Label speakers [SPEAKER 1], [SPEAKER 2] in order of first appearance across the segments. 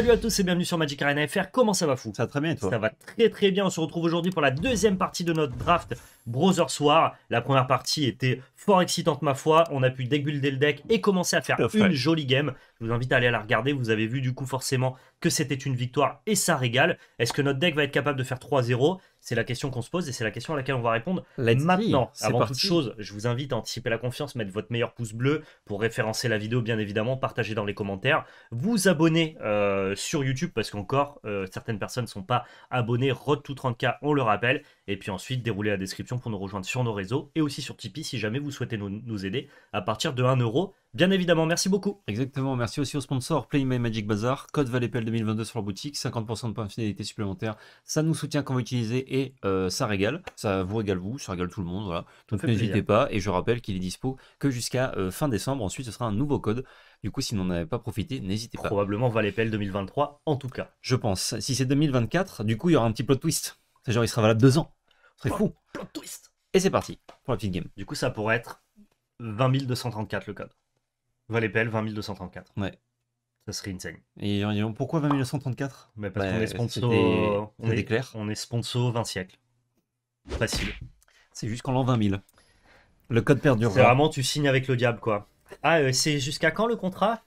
[SPEAKER 1] Salut à tous et bienvenue sur Magic Arena FR. Comment ça va fou Ça va très bien toi Ça va très très bien. On se retrouve aujourd'hui pour la deuxième partie de notre draft Browser Soir. La première partie était fort excitante ma foi. On a pu dégulder le deck et commencer à faire une jolie game. Je vous invite à aller la regarder. Vous avez vu du coup forcément que c'était une victoire et ça régale. Est-ce que notre deck va être capable de faire 3-0 c'est la question qu'on se pose et c'est la question à laquelle on va répondre maintenant. Avant toute chose, je vous invite à anticiper la confiance, mettre votre meilleur pouce bleu pour référencer la vidéo, bien évidemment, partager dans les commentaires, vous abonner euh, sur YouTube parce qu'encore euh, certaines personnes ne sont pas abonnées. Road tout 30K, on le rappelle. Et puis ensuite, dérouler la description pour nous rejoindre sur nos réseaux et aussi sur Tipeee si jamais vous souhaitez nous, aider à partir de 1 euro. Bien évidemment, merci beaucoup. Exactement, merci aussi au sponsor Play My Magic Bazaar, code Valépel 2022 sur la boutique, 50% de points de fidélité supplémentaires. Ça nous soutient quand vous utilisez et euh, ça régale, ça vous régale vous, ça régale tout le monde. Voilà. Donc n'hésitez pas et je rappelle qu'il est dispo que jusqu'à euh, fin décembre. Ensuite, ce sera un nouveau code. Du coup, si vous n'en avez pas profité, n'hésitez pas. Probablement ValetPL 2023 en tout cas. Je pense. Si c'est 2024, du coup, il y aura un petit plot twist. C'est genre, il sera valable deux ans. ce serait oh, fou. Plot twist. Et c'est parti pour la petite game. Du coup, ça pourrait être 20 234 le code. Valépel, 20234. 20 234. Ouais. Ça serait insane. Et, et pourquoi 20 234 bah, Parce bah, qu'on est sponsor. On, est, clair. on est sponsor 20 siècles. Facile. C'est jusqu'en l'an 20 000. Le code perdure. C'est vraiment, tu signes avec le diable, quoi. Ah, euh, c'est jusqu'à quand le contrat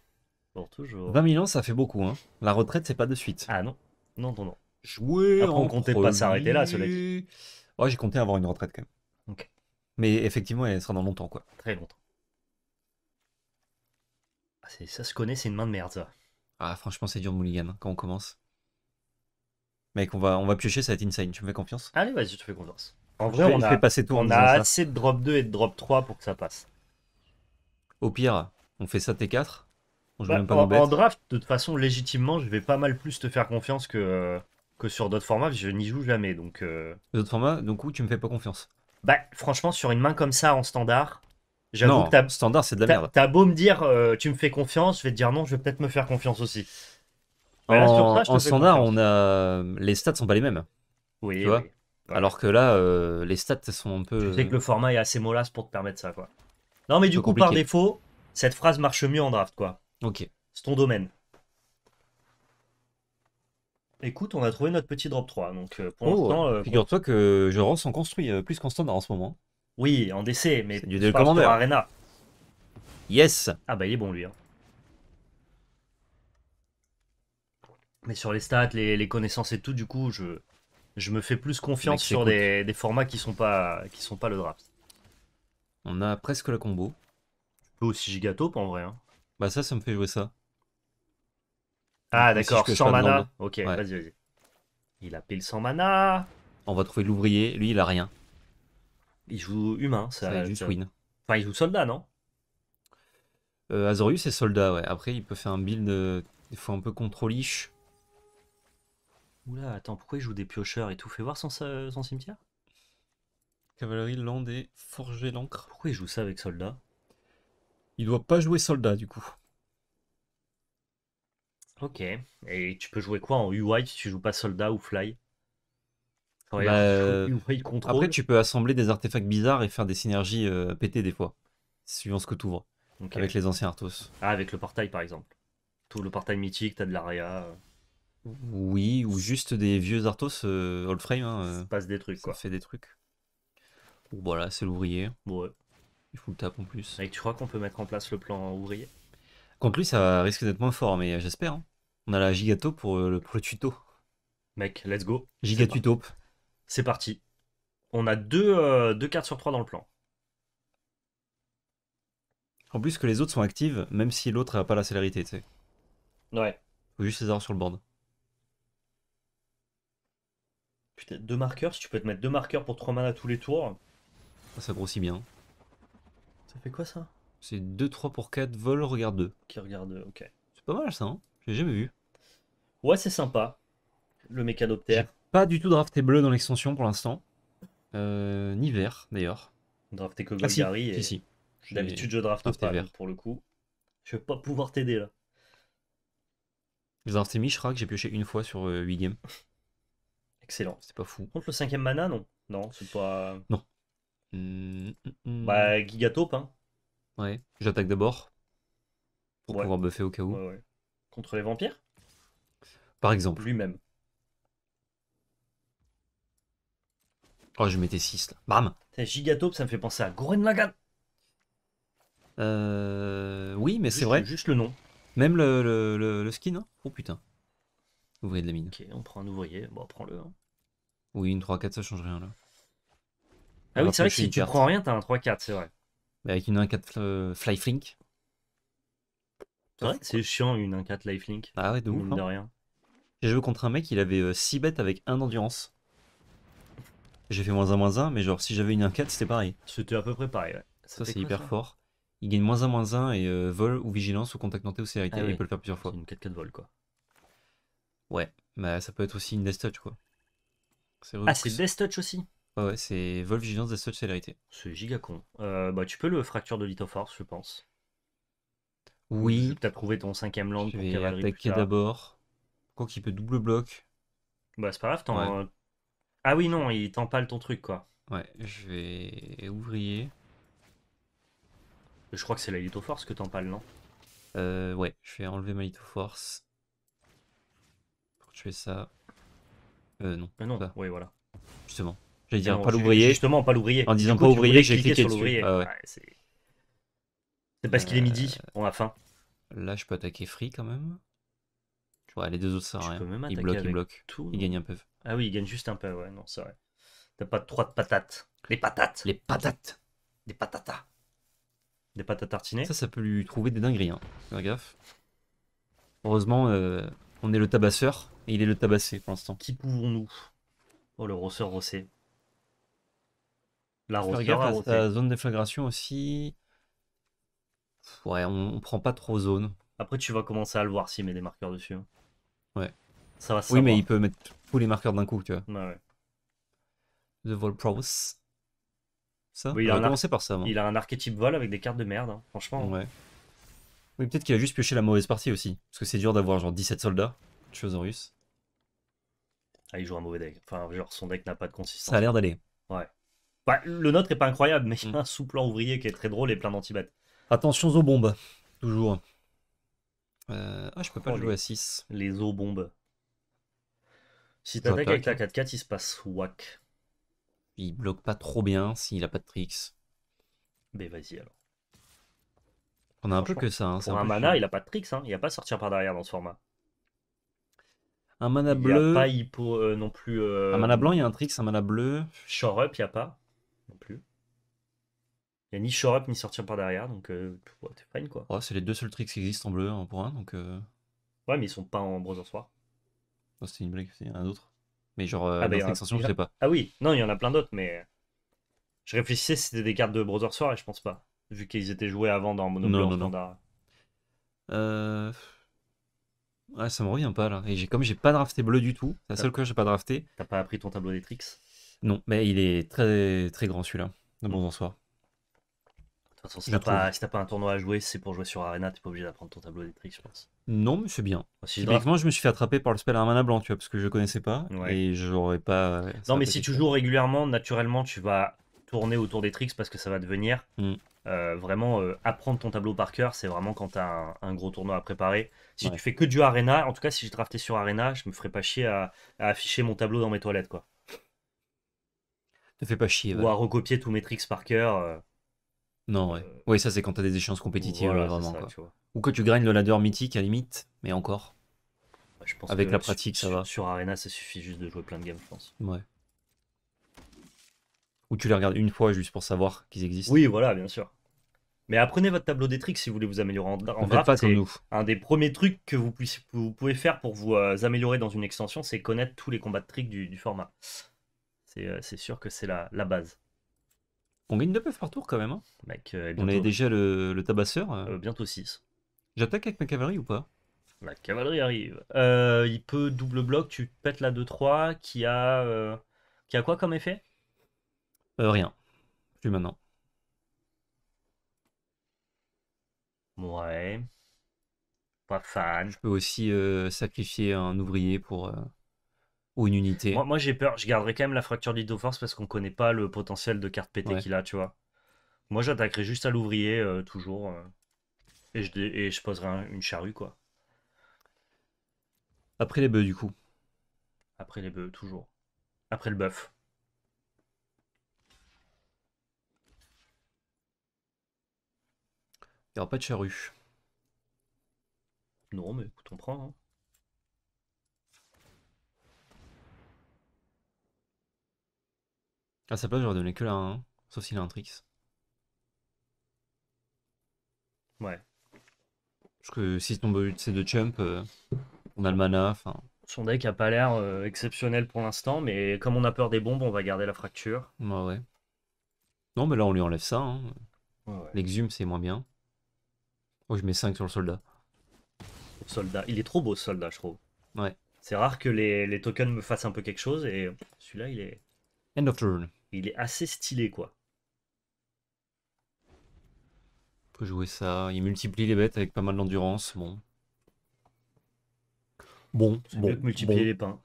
[SPEAKER 1] Pour toujours. 20 000 ans, ça fait beaucoup. Hein. La retraite, c'est pas de suite. Ah non. Non, non, non. Jouer Après, on comptait pas s'arrêter là, ce mec. Ouais, j'ai compté avoir une retraite quand même. Ok. Mais effectivement, elle sera dans longtemps, quoi. Très longtemps. Ah, ça se connaît, c'est une main de merde, Ah, franchement, c'est dur, Mulligan, hein, quand on commence. Mec, on va, on va piocher, ça va être insane. Tu me fais confiance Allez, vas-y, je te fais confiance. En vrai, on, a, passer assez de drop 2 et de drop 3 pour que ça passe. Au pire, on fait ça T4. On joue bah, même pas en, draft, de toute façon, légitimement, je vais pas mal plus te faire confiance que, que sur d'autres formats. Je n'y joue jamais. donc... Euh. D'autres formats, donc où tu me fais pas confiance Bah, franchement, sur une main comme ça en standard, J'avoue que standard, c'est de la merde. T'as beau me dire, euh, tu me fais confiance, je vais te dire non, je vais peut-être me faire confiance aussi. en, standard, on a les stats sont pas les mêmes. Oui. Alors que là, euh, les stats sont un peu. Tu sais que le format est assez mollasse pour te permettre ça, quoi. Non, mais du coup, par défaut, cette phrase marche mieux en draft, quoi. Ok. C'est ton domaine. Écoute, on a trouvé notre petit drop 3. Donc, euh, oh, pour Figure-toi que je en construit plus qu'en standard en ce moment. Oui, en DC, mais du Arena. Yes. Ah bah il est bon lui. Hein. Mais sur les stats, les, connaissances et tout, du coup, je, je me fais plus confiance sur des, formats qui sont pas qui sont pas le draft. On a presque la combo. Tu peux aussi gigatope en vrai. Hein. Bah ça, ça me fait jouer ça. Ah d'accord, 100 mana. Ok, vas-y, vas-y. Il a pile 100 mana. On va trouver l'ouvrier. Lui, il a rien. Il joue humain. Ça, il joue soldat, non euh, Azorius est soldat, ouais. Après, il peut faire un build il euh, des fois un peu contrôliche. Oula, attends, pourquoi il joue des piocheurs et tout Fais voir son, son cimetière. Cavalerie, land et forger l'encre. Pourquoi il joue ça avec soldat Il doit pas jouer soldat, du coup. Ok. Et tu peux jouer quoi en UI si tu joues pas soldat ou fly bah, euh, après, tu peux assembler des artefacts bizarres et faire des synergies euh, pétées des fois, suivant ce que tu ouvres. Avec les anciens Arthos. Ah, avec le portail par exemple. Tout le portail mythique, t'as de l'Aria. Oui, ou juste des vieux Arthos euh, old frame. Hein, euh, passe des trucs ça fait des trucs. ou voilà, c'est l'ouvrier. Ouais. Il faut le taper en plus. Et tu crois qu'on peut mettre en place le plan ouvrier Contre lui, ça risque d'être moins fort, mais j'espère. Hein. On a la gigato pour, le tuto. Mec, let's go. tutope. C'est parti. On a euh, deux, cartes sur trois dans le plan. En plus que les autres sont actives, même si l'autre n'a pas la célérité, tu sais. Ouais. Faut juste les avoir sur le board. Putain, deux marqueurs, si tu peux te mettre deux marqueurs pour trois à tous les tours. Ça, ah, ça grossit bien. Ça fait quoi ça C'est 2-3 pour 4, vol, regarde 2. Qui regarde 2, euh, ok. C'est pas mal ça, hein J'ai jamais vu. Ouais, c'est sympa. Le mécanoptère. Pas du tout drafté bleu dans l'extension pour l'instant. Euh, ni vert d'ailleurs. Drafté que ah, et... si, D'habitude, je drafte vert. pour le coup. Je vais pas pouvoir t'aider là. J'ai drafté Mishra que j'ai pioché une fois sur 8 euh, games. Excellent. C'est pas fou. Contre le cinquième mana, non Non, c'est pas. Non. Mm, mm, mm. Bah, Gigatope, hein. Ouais, j'attaque d'abord. Pour pouvoir buffer au cas où. Contre les vampires Par exemple. Lui-même. Oh, je mettais 6 là. Bam T'as gigatope, ça me fait penser à Goren Lagan. Euh. Oui, mais c'est vrai. Juste le nom. Même le, skin, hein Oh putain. Ouvrier de la mine. Ok, on prend un ouvrier. Bon, prends-le. Hein. Oui, une 3-4, ça change rien là. Ah oui, c'est vrai que si tu prends rien, t'as un 3-4, c'est vrai. Mais avec une 1-4 euh, Flyflink. C'est chiant une 1-4 Lifelink. Ah ouais, de ouf. Hein. J'ai joué contre un mec, il avait 6 euh, bêtes avec 1 d'endurance j'ai fait moins un moins un mais genre si j'avais une 1-4, c'était pareil. C'était à peu près pareil, ouais. Ça, c'est hyper fort. Il gagne moins un moins un et euh, vol ou vigilance ou contact nanté ou célérité, ah, il peut le faire plusieurs fois. une 4-4 vol, quoi. Ouais, bah ça peut être aussi une Death Touch, quoi. Ah, c'est Death Touch aussi Ouais, c'est vol, vigilance, Death Touch, célérité. C'est giga con. Euh, bah, tu peux le fracture de Force, je pense. Oui. T'as trouvé ton cinquième land je pour attaquer d'abord. Quoi qu'il peut double bloc. Bah, c'est pas grave, t'en. Ah oui, non, il t'empale ton truc, quoi. Ouais, je vais ouvrier. Je crois que c'est la lithoforce que tempale, non euh, Ouais, je vais enlever ma lithoforce. Pour tuer ça. Euh, non. Ah non, oui, voilà. Justement. J'allais dire pas l'ouvrier. Justement, pas l'ouvrier. En disant pas ouvrier, j'ai cliqué sur ah c'est parce qu'il est midi, euh, on a faim. Là, je peux attaquer Free quand même. Ouais, les deux autres, ça rien. Il bloque, il bloque. Il gagne un peu. Ah oui, il gagne juste un peu, ouais, non, c'est vrai. T'as pas trois de patates. Les patates. Les patates. Des patatas. Des patates tartinées. Ça, ça peut lui trouver des dingueries, hein. gaffe. Heureusement, euh, on est le tabasseur et il est le tabassé pour l'instant. Qui pouvons-nous Oh, le rosseur rossé. La rosseur zone déflagration aussi. Ouais, on, on prend pas trop zone. Après, tu vas commencer à le voir s'il met des marqueurs dessus. Hein. Ouais. Ça va Oui, mais il peut mettre tous les marqueurs d'un coup, tu vois. Ouais, The Vol Ça il, a par ça. Il a un archétype vol avec des cartes de merde, hein, franchement. Ouais. Oui, peut-être qu'il a juste pioché la mauvaise partie aussi. Parce que c'est dur d'avoir genre 17 soldats, russe. Ah, il joue un mauvais deck. Enfin, genre, son deck n'a pas de consistance. Ça a l'air d'aller. Ouais. Bah, le nôtre est pas incroyable, mais il y a mm. un sous-plan ouvrier qui est très drôle et plein d'antibats. Attention aux bombes, toujours. Euh, ah, je peux pas oh, jouer à 6. Les eaux bombes. Si t'attaques avec la 4-4, il se passe whack. Il bloque pas trop bien s'il a pas de tricks. Mais vas-y alors. On a un peu que ça. Hein, un, mana, il a pas de tricks. Hein. Il n'y a pas sortir par derrière dans ce format. Un mana bleu. pas euh, non plus. Euh, un mana blanc, il y a un tricks. Un mana bleu. Shore up, il a pas. Non plus. Il a ni show up ni sortir par derrière, donc tu euh, ouais, fine quoi. c'est les deux seuls tricks qui existent en bleu hein, pour un, donc. Euh. Ouais, mais ils sont pas en browser soir. c'était une blague, c'est un autre. Mais genre, ah, euh, bah, je sais pas. Ah oui, non, il y en a plein d'autres, mais. Je réfléchissais si c'était des cartes de brother soir et je pense pas, vu qu'ils étaient joués avant dans Monopoly standard. Euh. Ouais, ça me revient pas là. Et j'ai comme j'ai pas drafté bleu du tout, la seule que j'ai pas drafté. T'as pas appris ton tableau des tricks Non, mais il est très très grand celui-là. Bon, soir toute façon, si t'as pas, un tournoi à jouer, c'est pour jouer sur Arena, t'es pas obligé d'apprendre ton tableau des tricks, je pense. Non, mais c'est bien. Si je me suis fait attraper par le spell Armana blanc, tu vois, parce que je connaissais pas et j'aurais pas. Euh, non, mais si tu joues régulièrement, naturellement, tu vas tourner autour des tricks parce que ça va devenir mm. euh, vraiment euh, apprendre ton tableau par cœur. C'est vraiment quand t'as un, gros tournoi à préparer. Si tu fais que du Arena, en tout cas, si j'ai drafté sur Arena, je me ferais pas chier à, afficher mon tableau dans mes toilettes, quoi. Te fais pas chier. Ou à recopier tous mes tricks par cœur. Non, ouais. Oui, ça, c'est quand t'as des échéances compétitives, vraiment. Ou que tu graines le ladder mythique, à limite, mais encore. Bah, je pense Avec la pratique, ça va. Sur Arena, ça suffit juste de jouer plein de games, je pense. Ouais. Ou tu les regardes une fois juste pour savoir qu'ils existent. Oui, voilà, bien sûr. Mais apprenez votre tableau des tricks si vous voulez vous améliorer en, en un des premiers trucs que vous, pouvez faire pour vous euh, améliorer dans une extension, c'est connaître tous les combats de tricks du, format. Euh, c'est sûr que c'est la base. On gagne 2 PF par tour quand même. Hein. Euh, on est déjà le, tabasseur. Euh. Euh, bientôt 6. J'attaque avec ma cavalerie ou pas La cavalerie arrive. il peut double bloc, tu pètes la 2-3 qui a qui a quoi comme effet Rien. Plus maintenant. Ouais. Pas fan. Je peux aussi sacrifier un ouvrier pour ou une unité. Moi, j'ai peur, je garderai quand même la fracture Force parce qu'on connaît pas le potentiel de carte pétée qu'il a, tu vois. Moi, j'attaquerai juste à l'ouvrier, euh, toujours. Euh, et, je, et, je, poserai une charrue, quoi. Après les bœufs, du coup. Après les bœufs, toujours. Après le bœuf. Il n'y aura pas de charrue. Non, mais écoute, on prend. Hein. À ah, sa place, j'aurais donné que la 1, hein, sauf s'il a un tricks. Ouais. Parce que si ton c'est de chump, euh, on a le mana, enfin. Son deck a pas l'air euh, exceptionnel pour l'instant, mais comme on a peur des bombes, on va garder la fracture. Ouais, bah ouais. Non, mais là, on lui enlève ça. Hein. L'exhume, c'est moins bien. Oh, je mets 5 sur le soldat. soldat, il est trop beau soldat, je trouve. Ouais. C'est rare que les, les, tokens me fassent un peu quelque chose, et celui-là, il est. End of turn. Il est assez stylé, quoi. On peut jouer ça. Il multiplie les bêtes avec pas mal d'endurance. Bon. Bon, bon. Mieux que multiplier les pains.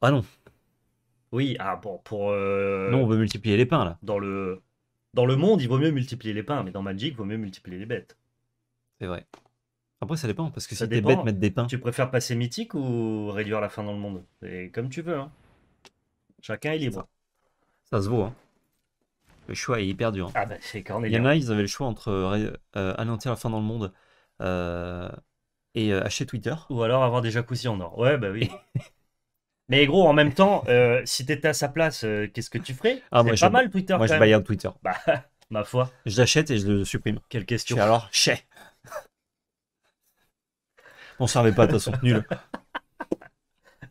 [SPEAKER 1] Ah non. Oui, ah bon, pour. Euh, non, on veut multiplier les pains, là. Dans le... dans le monde, il vaut mieux multiplier les pains, mais dans Magic, il vaut mieux multiplier les bêtes. C'est vrai. Après, ça dépend, parce que ça si tes bêtes mettent des pains. Tu préfères passer mythique ou réduire la fin dans le monde C'est comme tu veux, hein. Chacun, est libre. Ça se voit. Hein. Le choix est hyper dur. Ah bah, c'est Il y en a, ils avaient le choix entre euh, euh, anéantir la fin dans le monde euh, et acheter Twitter. Ou alors avoir des jacuzzis en or. Ouais, bah oui. Mais gros, en même temps, si t'étais à sa place, qu'est-ce que tu ferais ah, pas mal Twitter. Moi, je je en Twitter. Bah, ma foi. Je l'achète et je le supprime. Quelle question. alors, chais. On servait pas, de toute façon, nul.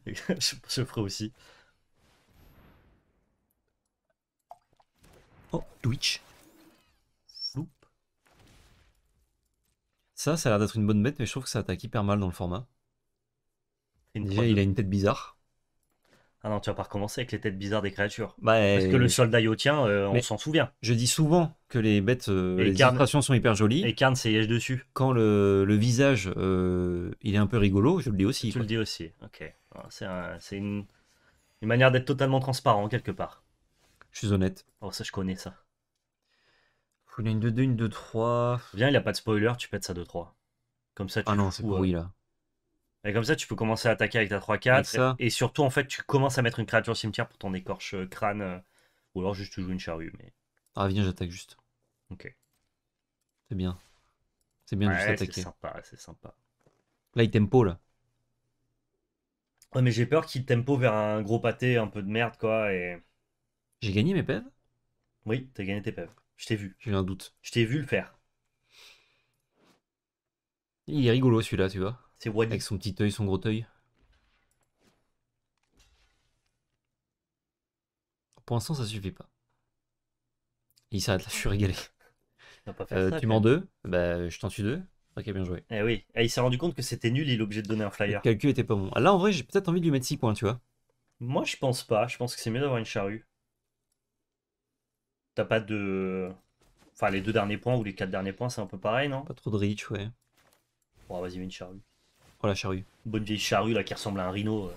[SPEAKER 1] je, je ferai aussi. Oh, Twitch. Ça, ça a l'air d'être une bonne bête, mais je trouve que ça attaque hyper mal dans le format. il a une tête bizarre. Ah non, tu vas pas recommencer avec les têtes bizarres des créatures. Bah, Parce que le soldat yotien, tient euh, on s'en souvient. Je dis souvent que les bêtes, euh, les sont hyper jolies. Et c'est s'égage dessus. Quand le, visage, euh, il est un peu rigolo, je le dis aussi. je le dis aussi, ok. C'est une, une manière d'être totalement transparent, quelque part. Je suis honnête. Oh, ça, je connais ça. Il une 2-2, une 2-3. Viens, il n'y a pas de spoiler, tu pètes ça 2-3. Comme ça, tu Ah non, c'est là. Et comme ça, tu peux commencer à attaquer avec ta 3-4. Et, surtout, en fait, tu commences à mettre une créature cimetière pour ton écorche euh, crâne. Euh, ou alors juste tu joues une charrue. Mais... Ah, viens, j'attaque juste. Ok. C'est bien. C'est bien de C'est sympa, c'est sympa. Là, il tempo là. Ouais, mais j'ai peur qu'il tempo vers un gros pâté un peu de merde, quoi. Et. J'ai gagné mes pèves Oui, t'as gagné tes pèves. Je t'ai vu. J'ai eu un doute. Je t'ai vu le faire. Il est rigolo celui-là, tu vois. C'est Wally. Avec son petit œil, son gros œil. Pour l'instant, ça suffit pas. Il s'arrête là, je suis régalé. Pas euh, ça, tu m'en deux, bah, je t'en suis deux. Ok, bien joué. Eh oui, eh, il s'est rendu compte que c'était nul, il est obligé de donner un flyer. Le calcul était pas bon. Là, en vrai, j'ai peut-être envie de lui mettre 6 points, tu vois. Moi, je pense pas. Je pense que c'est mieux d'avoir une charrue. T'as pas de. Enfin, les deux derniers points ou les quatre derniers points, c'est un peu pareil, non Pas trop de reach, ouais. Bon, vas-y, mets une charrue. Oh, la charrue. Bonne vieille charrue, là, qui ressemble à un rhino. Euh.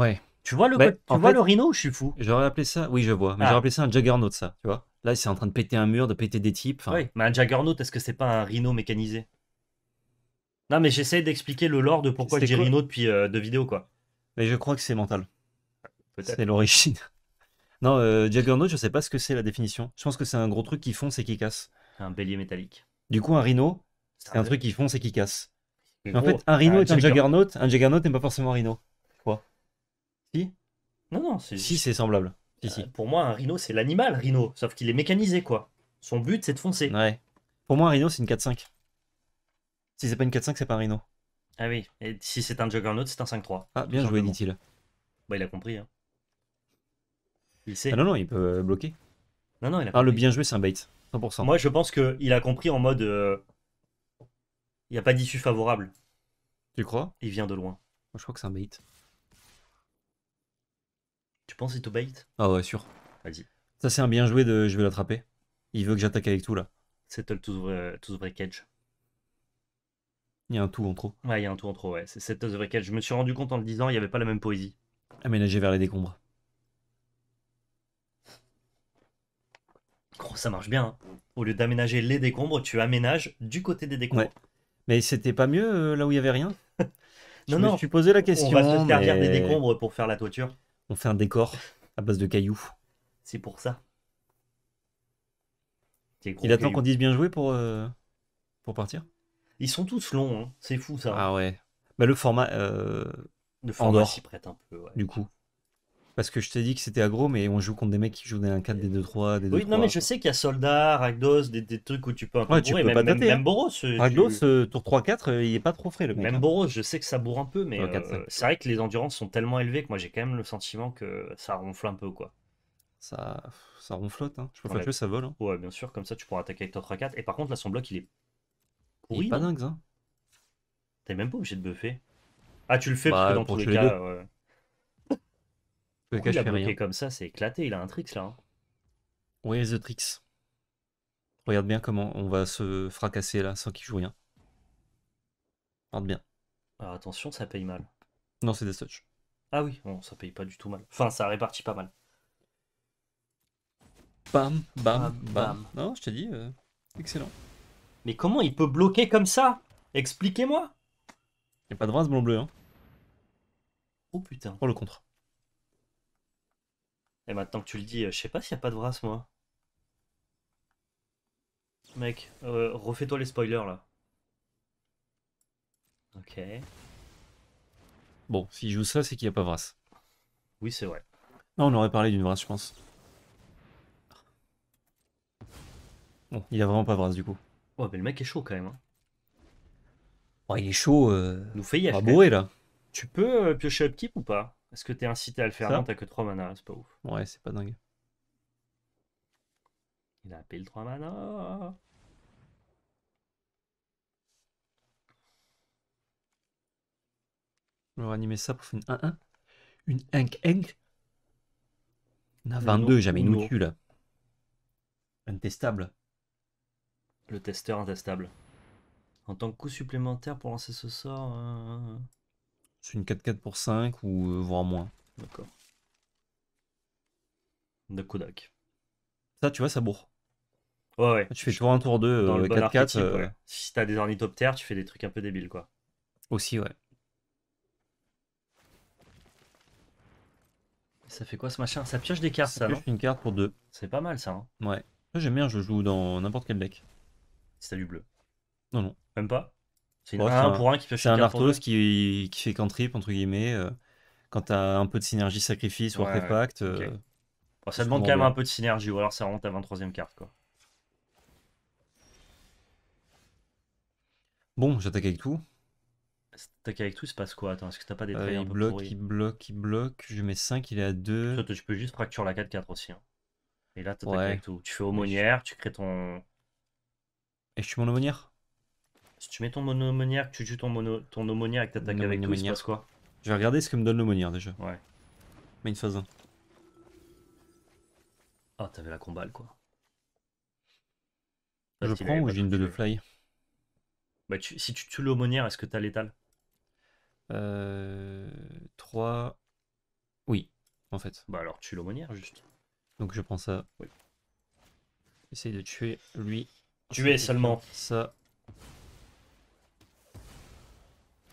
[SPEAKER 1] Ouais. Tu vois le, bah, tu le rhino, je suis fou. J'aurais appelé ça, oui, je vois, mais ah. j'aurais appelé ça un juggernaut, ça, tu vois. Là, c'est en train de péter un mur, de péter des types. Ouais. Oui, mais un juggernaut, est-ce que c'est pas un rhino mécanisé Non, mais j'essaie d'expliquer le lore de pourquoi j'ai rhino depuis euh, deux vidéos, quoi. Mais je crois que c'est mental. C'est l'origine. Non, euh, Juggernaut, je sais pas ce que c'est la définition. Je pense que c'est un gros truc qui fonce et qui casse. Un bélier métallique. Du coup, un rhino, c'est un truc qui fonce et qui casse. en fait, un rhino est un Juggernaut, un Juggernaut n'est pas forcément un rhino. Quoi Si Non, non, c'est. Si, c'est semblable. Si, euh, si. Pour moi, un rhino, c'est l'animal rhino, sauf qu'il est mécanisé, quoi. Son but, c'est de foncer. Ouais. Pour moi, un rhino, c'est une 4-5. Si c'est pas une 4-5, c'est pas un rhino. Ah oui, et si c'est un Juggernaut, c'est un 5-3. Ah, bien joué, dit-il. Bah, il a compris. Hein. Ah non, non, il peut euh, bloquer.
[SPEAKER 2] Non, non, il a ah, le bien joué, c'est un bait.
[SPEAKER 1] 100%. Moi, je pense qu'il a compris en mode. Euh, il n'y a pas d'issue favorable. Tu crois Il vient de loin. Moi, je crois que c'est un bait. Tu penses c'est te bait Ah ouais, sûr. Vas-y. Ça, c'est un bien joué de je vais l'attraper. Il veut que j'attaque avec tout là. Settle to the Il y a un tout en trop. Ouais, il y a un tout en trop, ouais. C'est Settle to Je me suis rendu compte en le disant, il n'y avait pas la même poésie. Aménager vers les décombres. Gros, ça marche bien. Hein. Au lieu d'aménager les décombres, tu aménages du côté des décombres. Mais c'était pas mieux euh, là où il y avait rien Non, non, Tu posais la question. On va se servir des décombres pour faire la toiture. On fait un décor à base de cailloux. C'est pour ça. Il attend qu'on dise bien joué pour, euh, pour partir Ils sont tous longs, hein. c'est fou ça. Ah ouais. Bah, le format, euh, Le s'y prête un peu. du coup. Parce que je t'ai dit que c'était aggro, mais on joue contre des mecs qui jouent des 4 des 2-3, des 2 Oui, non, mais je sais qu'il y a Soldat, Ragdos, des, trucs où tu peux un peu peux même, pas même, même, hein. Boros. Euh, Ragdos, euh, tour 3-4, euh, il est pas trop frais le mec. Même hein. Boros, je sais que ça bourre un peu, mais c'est vrai que les endurances sont tellement élevées que moi j'ai quand même le sentiment que ça ronfle un peu, quoi. Ça, ça hein. Je peux faire que ça vole. Hein. Ouais, bien sûr, comme ça tu pourras attaquer avec ton 3-4. Et par contre, là, son bloc, il est Il pas dingue, hein. T'es même pas obligé de buffer. Ah, tu le fais parce que bah, dans tous les, cas
[SPEAKER 2] il a bloqué
[SPEAKER 1] comme ça, c'est éclaté. Il a un tricks là. Hein. Oui, The Tricks. Regarde bien comment on va se fracasser là sans qu'il joue rien. Regarde bien. Alors attention, ça paye mal. Non, c'est des touches. Ah oui, bon, ça paye pas du tout mal. Enfin, ça répartit pas mal. Bam, bam, bam. Non, je t'ai dit, euh, excellent. Mais comment il peut bloquer comme ça Expliquez-moi. Il n'y a pas de vin blanc bleu. Hein. Oh putain. Oh le contre. Et maintenant que tu le dis, euh, je sais pas s'il n'y a pas de brasse moi. Mec, euh, refais-toi les spoilers, là. Ok. Bon, s'il joue ça, c'est qu'il n'y a pas de brasse. Oui, c'est vrai. Non, on aurait parlé d'une brasse. je pense. Bon, il a vraiment pas de du coup. Ouais, mais le mec est chaud, quand même. Hein. il est chaud. Euh... Nous fait y là. Tu peux euh, piocher piocher petit, ou pas est-ce que t'es incité à le faire, non, t'as que 3 mana, c'est pas ouf. Ouais, c'est pas dingue. Il a appelé le 3 mana. On va animer ça pour faire une 1-1. Une 1-1. On a 22, jamais nous tue là. Intestable. Le testeur intestable. En tant que coup supplémentaire pour lancer ce sort. Euh, c'est une 4-4 pour 5 ou euh, voire moins. D'accord. De Kodak. Ça, tu vois, ça bourre. Ouais, ouais. Tu fais toujours un tour 2, Dans le 4-4. Euh, euh. Si t'as des ornithoptères, tu fais des trucs un peu débiles, quoi. Aussi, ouais. Ça fait quoi ce machin Ça pioche des cartes, ça, une carte pour deux. C'est pas mal, ça. Hein. ouais. j'aime bien, je joue dans n'importe quel deck. Si t'as du bleu. Non, non. Même pas c'est un, pour un qui fait. C'est un Arthos qui, qui, fait trip entre guillemets, euh, quand t'as un peu de synergie sacrifice ou ouais, artefact. Euh, ça demande quand même un peu de synergie, ou alors ça rentre à 23ème carte. quoi. Bon, j'attaque avec tout. T'attaques avec tout, il se passe quoi Attends, est-ce que t'as pas des traits euh, un bloque, Il bloque, il bloque, je mets 5, il est à 2. Tu peux juste fracture la 4-4 aussi. Hein. Et là, t'attaques avec tout. Tu fais aumônière, tu crées ton. Et je suis mon aumônière si tu mets ton que tu tues ton, mono, ton tu t'attaques avec tout, se passe quoi Je vais regarder ce que me donne l'aumônière, déjà. Ouais. Mais une phase 1. Ah, t'avais la combale, quoi. je prends ou j'ai une de le fly bah, Si tu tues l'aumônière, est-ce que t'as l'étal Euh. 3. Oui, en fait. Bah alors tue l'aumônière juste. Donc je prends ça. Oui. Essaye de tuer lui. Tuer seulement. Ça.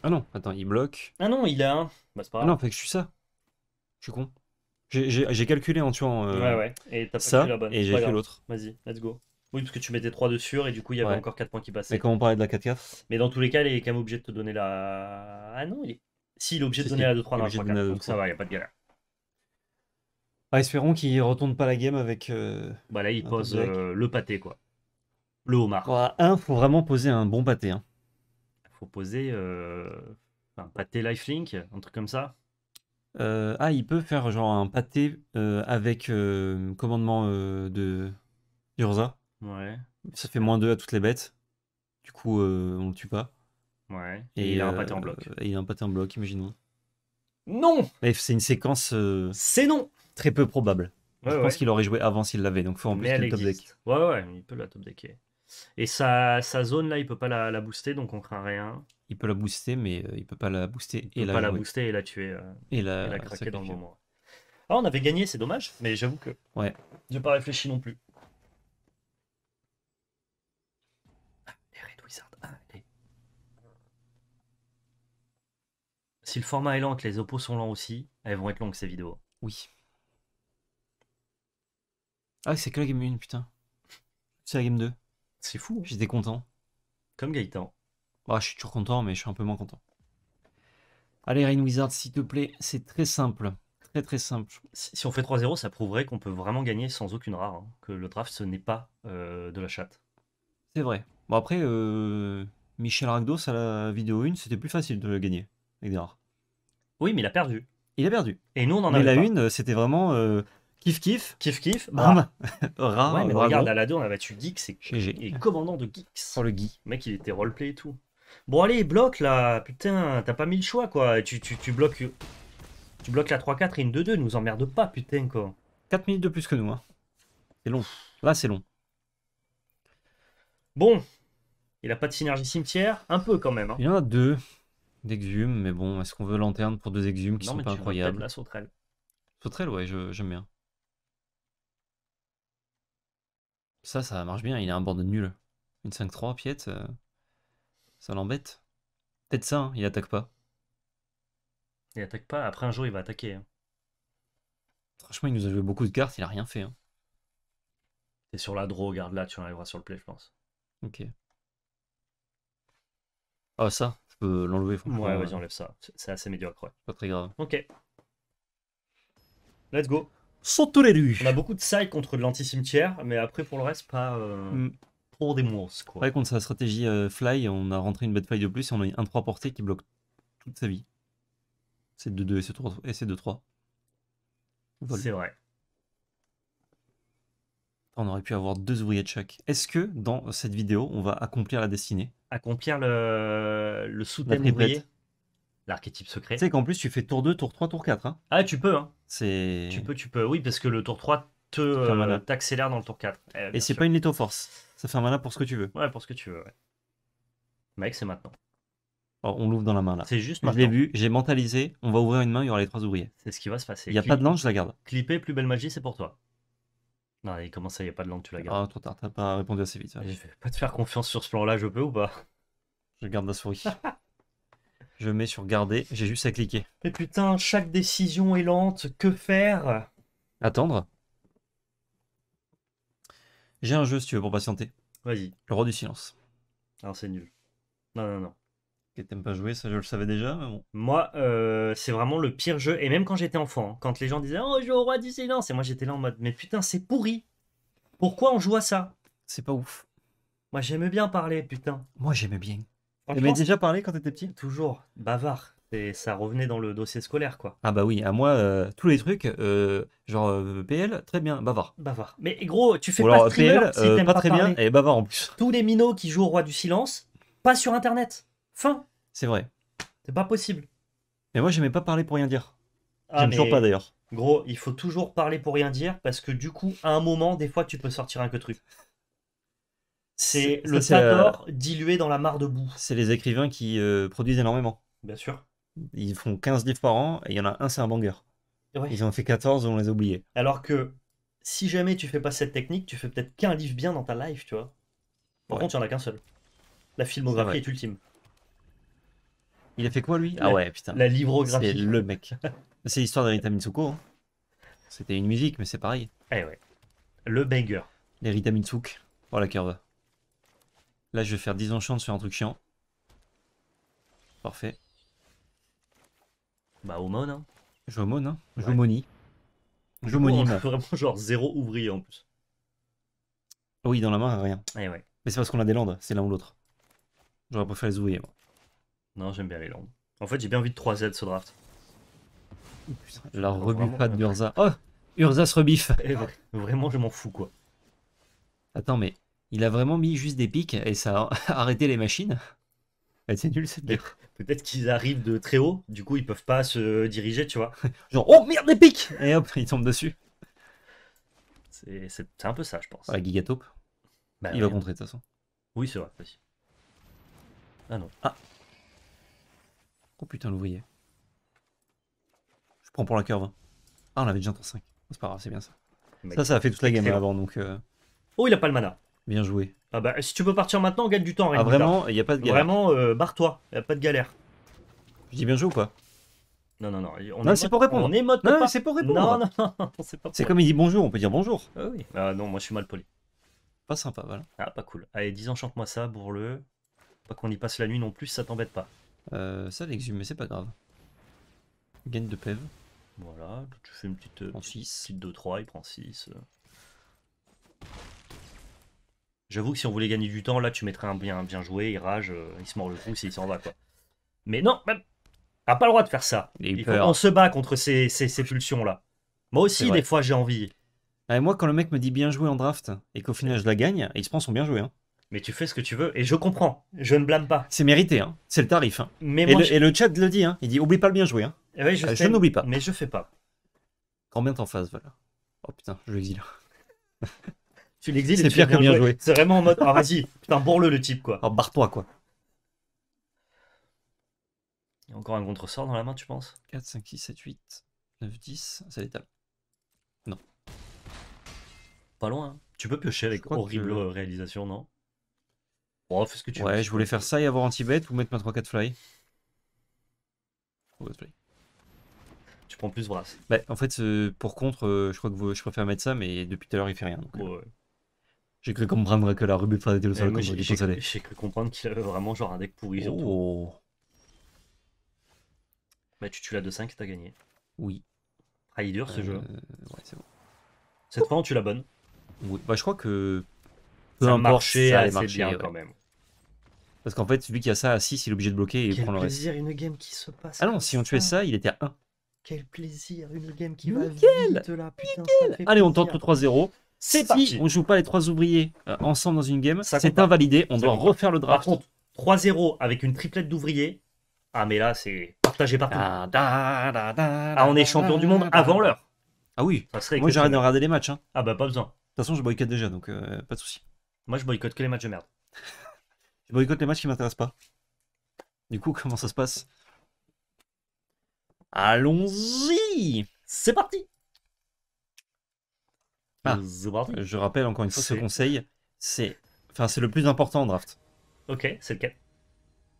[SPEAKER 1] Ah non, attends, il bloque. Ah non, il a un. Bah, c'est pas ah grave. Ah non, fait que je suis ça. Je suis con. J'ai calculé en tuant euh, ouais, ouais. Et t'as ça, la bonne. et j'ai fait l'autre. Vas-y, let's go. Oui, parce que tu mettais 3 de sûr et du coup, il y avait encore 4 points qui passaient. Mais comment on parlait de la 4-4 Mais dans tous les cas, il est quand même obligé de te donner la. Ah non, il est. Si, il est obligé de donner la 2-3 dans la 3 4 donc ça va, il n'y a pas de galère. Ah, espérons qu'il ne retourne pas la game avec. Euh, bah là, il pose euh, le pâté, quoi. Le homard. 1, un, faut vraiment poser un bon pâté. Hein proposer euh, un pâté lifelink, un truc comme ça. Euh, ah, il peut faire genre un pâté euh, avec commandement de Urza. Ouais. Ça fait moins 2 à toutes les bêtes. Du coup, on le tue pas. Ouais. Et, il a un pâté en bloc. Et il a un pâté en bloc, imaginons. Non C'est une séquence. C'est non Très peu probable. Je pense qu'il aurait joué avant s'il l'avait, donc faut en plus top deck. Ouais, ouais, il peut la top decker. Et sa, zone là, il peut pas la, booster, donc on craint rien. Il peut la booster, mais euh, il peut pas la booster et peut la. Pas la booster et la tuer. Euh, et, la, craquer dans le moment. Ah, on avait gagné, c'est dommage, mais j'avoue que. Ouais. J'ai pas réfléchi non plus. Ah, les Red Wizards, ah, Si le format est lent les oppos sont lents aussi, elles vont être longues ces vidéos. Oui. Ah, c'est que la game 1, putain. C'est la game 2. C'est fou. Hein. J'étais content. Comme Gaëtan. Bah, je suis toujours content, mais je suis un peu moins content. Allez, Rain Wizard, s'il te plaît, c'est très simple. Très très simple. Si on fait 3-0, ça prouverait qu'on peut vraiment gagner sans aucune rare. Hein, que le draft, ce n'est pas euh, de la chatte. C'est vrai. Bon, après, euh, Michel Ragdos à la vidéo 1, c'était plus facile de le gagner avec des rares. Oui, mais il a perdu. Il a perdu. Et nous, on en a. Mais la 1, une, euh, c'était vraiment Kif kif, kif kif, Bam. ouais, mais regarde, 2, on a battu Geeks et, commandant de Geeks. Oh, le Guy. mec, il était roleplay et tout. Bon, allez, bloque là. Putain, t'as pas mis le choix, quoi. Tu, tu, bloques. Tu bloques la 3-4 et une 2-2, nous emmerde pas, putain, quoi. 4 minutes de plus que nous, hein. C'est long. Là, c'est long. Bon. Il a pas de synergie cimetière. Un peu, quand même. Hein. Il y en a deux d'exhumes, mais bon, est-ce qu'on veut lanterne pour deux exhumes qui sont pas incroyables La sauterelle. Sauterelle, ouais, j'aime bien. Ça, ça marche bien. Il a un bord de nul. Une 5-3, piète, euh, ça l'embête. Peut-être ça, hein, il attaque pas. Il attaque pas. Après un jour, il va attaquer. Hein. Franchement, il nous a joué beaucoup de cartes. Il a rien fait. hein. sur la draw, garde là, tu en arriveras sur le play, je pense. Ok. Ah, ça, je peux l'enlever. Ouais, vas-y, enlève ça. C'est- assez médiocre, Pas très grave. Ok. Let's go rues. On a beaucoup de side contre de l'anti-cimetière, mais après pour le reste, pas euh, mm. trop pour des monstres. Quoi. Ouais, contre sa stratégie euh, fly, on a rentré une bête de plus et on a eu un 3 portée qui bloque toute sa vie. C'est 2-2 et c'est 2-3. C'est vrai. On aurait pu avoir deux ouvriers de chaque. Est-ce que dans cette vidéo, on va accomplir la destinée Accomplir le, le soutien ouvrier L'archétype secret. Tu sais qu'en plus, tu fais tour 2, tour 3, tour 4. Hein. Ah, tu peux. Hein. C'est... Tu peux, tu peux. Oui, parce que le tour 3 te, euh, t'accélère dans le tour 4. Eh, et c'est pas une leto force. Ça fait un mana pour ce que tu veux. Ouais, pour ce que tu veux. Mec, c'est maintenant. Oh, on l'ouvre dans la main là. C'est juste maintenant. Je j'ai mentalisé. On va ouvrir une main, il y aura les trois ouvriers. C'est ce qui va se passer. Il n'y a pas de langue, je la garde. Clipper, plus belle magie, c'est pour toi. Non, et comment ça, y a pas de langue, tu la gardes Ah, trop tard, t'as pas répondu assez vite. Je vais pas te faire confiance sur ce plan-là, je peux ou pas Je garde la souris. Je mets sur garder, j'ai juste à cliquer. Mais putain, chaque décision est lente, que faire Attendre. J'ai un jeu si tu veux pour patienter. Vas-y. Le roi du silence. Alors c'est nul. Non, non, non. Et t'aimes pas jouer, ça je le savais déjà, mais Moi, euh, c'est vraiment le pire jeu, et même quand j'étais enfant, hein. quand les gens disaient Oh, je joue au roi du silence, et moi j'étais là en mode Mais putain, c'est pourri Pourquoi on joue à ça C'est pas ouf. Moi j'aime bien parler, putain. Moi j'aimais bien m'as déjà parlé quand t'étais petit Toujours, bavard. Et ça revenait dans le dossier scolaire, quoi. Ah bah oui, à moi, euh, tous les trucs, euh, genre euh, PL, très bien, bavard. Bavard. Mais gros, tu fais pas streamer pas, très bien, et bavard en plus. Tous les minots qui jouent au roi du silence, pas sur Internet. Fin. C'est vrai. C'est pas possible. Mais moi, j'aimais pas parler pour rien dire. Ah, J'aime toujours pas d'ailleurs. Gros, il faut toujours parler pour rien dire, parce que du coup, à un moment, des fois, tu peux sortir un que truc. C'est le euh, Tador dilué dans la mare de boue. C'est les écrivains qui euh, produisent énormément. Bien sûr. Ils font 15 livres par an et il y en a un, c'est un banger. Ils en ont fait 14, on les a oubliés. Alors que si jamais tu fais pas cette technique, tu fais peut-être qu'un livre bien dans ta life, tu vois. Par contre, il n'y en a qu'un seul. La filmographie est, ultime. Il a fait quoi, lui Ah ouais, putain. La livrographie. C'est le mec. c'est l'histoire d'Erita Mitsuko. Hein. C'était une musique, mais c'est pareil. Eh ouais. Le banger. Erita Mitsuko. Oh la Là, je vais faire 10 enchantes sur un truc chiant. Parfait. Bah, hein. mon. hein. mone, hein. au Ouais. a vraiment genre zéro ouvrier en plus. Ah oui, dans la main, rien. Eh mais c'est parce qu'on a des landes, c'est l'un ou l'autre. J'aurais préféré les ouvriers, moi. Non, j'aime bien les landes. En fait, j'ai bien envie de 3Z ce draft. putain, la rebuffade d'Urza. Oh Urza se rebiffe. Eh vraiment, je m'en fous, quoi. Attends, mais il a vraiment mis juste des pics et ça a arrêté les machines. C'est nul cette guerre. Peut-être qu'ils arrivent de très haut, du coup ils peuvent pas se diriger, tu vois. Genre, oh merde, des pics Et hop, ils tombent dessus. C'est un peu ça, je pense. La Gigatope. Bah il va contrer de toute façon. Oui, c'est vrai, aussi. Ah non. Ah Oh putain, l'ouvrier. Je prends pour la curve. Hein. Ah, on avait déjà un 5. C'est pas grave, c'est bien ça. Ça, ça a fait toute la game hein, avant, donc... Euh. Oh, il a pas le mana. Bien joué. Ah bah, si tu peux partir maintenant, gagne du temps. ah vraiment, il n'y a pas de galère. Vraiment, euh, barre-toi, il n'y a pas de galère. Je dis bien joué ou pas Non, non, non. non, c'est pour répondre. On est mode non, non c'est pour répondre. Non, non, non, c'est comme il dit bonjour, on peut dire bonjour. Ah, ah non, moi je suis mal poli. Pas sympa, voilà. Ah, pas cool. Allez, dis enchante moi ça, bourre-le. Pas qu'on y passe la nuit non plus, ça t'embête pas. Euh, ça l'exhume, mais c'est pas grave. Gaine de pev Voilà, tu fais une petite, 6, euh, 2-3, il prend 6. J'avoue que si on voulait gagner du temps, là, tu mettrais un bien, bien joué, il rage, euh, il se mord le cou, il s'en va, quoi. Mais non, bah, t'as pas le droit de faire ça. on se bat contre ces, pulsions-là. Moi aussi, des fois, j'ai envie. moi, quand le mec me dit bien joué en draft et qu'au final je la gagne, il se prend son bien joué. Hein. Mais tu fais ce que tu veux et je comprends. Je ne blâme pas. C'est mérité, hein. c'est le tarif. Hein. et, le, chat le dit, hein. il dit oublie pas le bien joué. Eh je, euh, n'oublie pas. Mais je fais pas. Combien t'en fasses, voilà. Oh putain, je l'exile tu C'est pire que bien joué. C'est vraiment en mode, ah vas-y, putain, bourre-le le type quoi. Alors ah, barre-toi quoi. Il y a encore un contre-sort dans la main, tu penses 4, 5, 6, 7, 8, 9, 10, c'est létal. Non. Pas loin. Hein. Tu peux piocher avec horrible réalisation, non ce que tu Ouais, je voulais faire ça et avoir anti-bet ou mettre ma 3-4 fly. Tu prends plus brasse. Bah, en fait, pour contre, euh, je crois que je préfère mettre ça, mais depuis tout à l'heure, il fait rien. Euh. J'ai cru comprendre que la rubé était le eh, seul comme du ça. J'ai cru comprendre qu'il avait vraiment genre un deck pourri. Oh. Bah tu tues la 2-5 et t'as gagné. Oui. Ah il est dur ce euh, jeu. Ouais c'est bon. Cette fois on tue la bonne. Bah je crois que... ça a marché ça allait bien quand même. Parce qu'en fait, vu qui a ça à 6, il est obligé de bloquer et il prendre le reste. Quel plaisir, une game qui se passe. Ah non, si on tuait ça, il était à 1. Quel plaisir, une game qui va vite là, Nickel. Ça Allez, on tente le 3-0. C'est si on joue pas les trois ouvriers euh, ensemble dans une game, c'est invalidé, on doit refaire le draft. Par contre, 3-0 avec une triplette d'ouvriers, ah mais là c'est partagé partout. ah on est champion du monde avant l'heure. Ah oui, moi j'arrête de regarder les matchs. Hein. Ah bah pas besoin. De toute façon je boycotte déjà donc euh, pas de souci. Moi je boycotte que les matchs de merde. je boycotte les matchs qui m'intéressent pas. Du coup comment ça se passe Allons-y C'est parti ah. Je rappelle encore une fois ce conseil, c'est enfin le plus important en draft. Ok, c'est lequel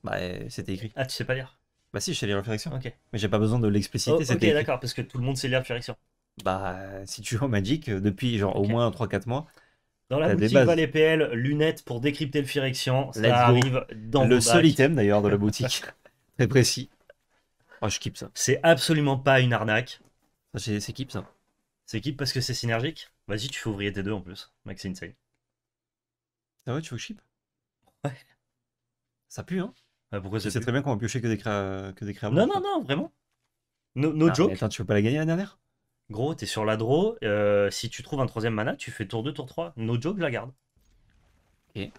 [SPEAKER 1] Bah euh, c'était écrit. Ah tu sais pas lire Bah si, je sais lire le Ok. Mais j'ai pas besoin de l'expliciter. Oh, ok d'accord, parce que tout le monde sait lire Firexion. Bah si tu joues en Magic euh, depuis genre au moins 3-4 mois. Dans la boutique Valet PL, lunettes pour décrypter le Firexion, ça arrive dans le seul item d'ailleurs de la boutique. Très précis. Oh, je kiffe ça. C'est absolument pas une arnaque. C'est kip ça. C'est kip parce que c'est synergique Vas-y, tu fais ouvrir tes deux en plus. Max c'est insane. Ah ouais, tu veux chip Ouais. Ça pue, hein Pourquoi C'est très bien qu'on va piocher que des, créa... Euh, que des Non, non, non, vraiment. No, ah, joke. Attends, tu peux pas la gagner la dernière Gros, t'es sur la draw. Euh, si tu trouves un troisième mana, tu fais tour 2, tour 3. No joke, je la garde. Ok.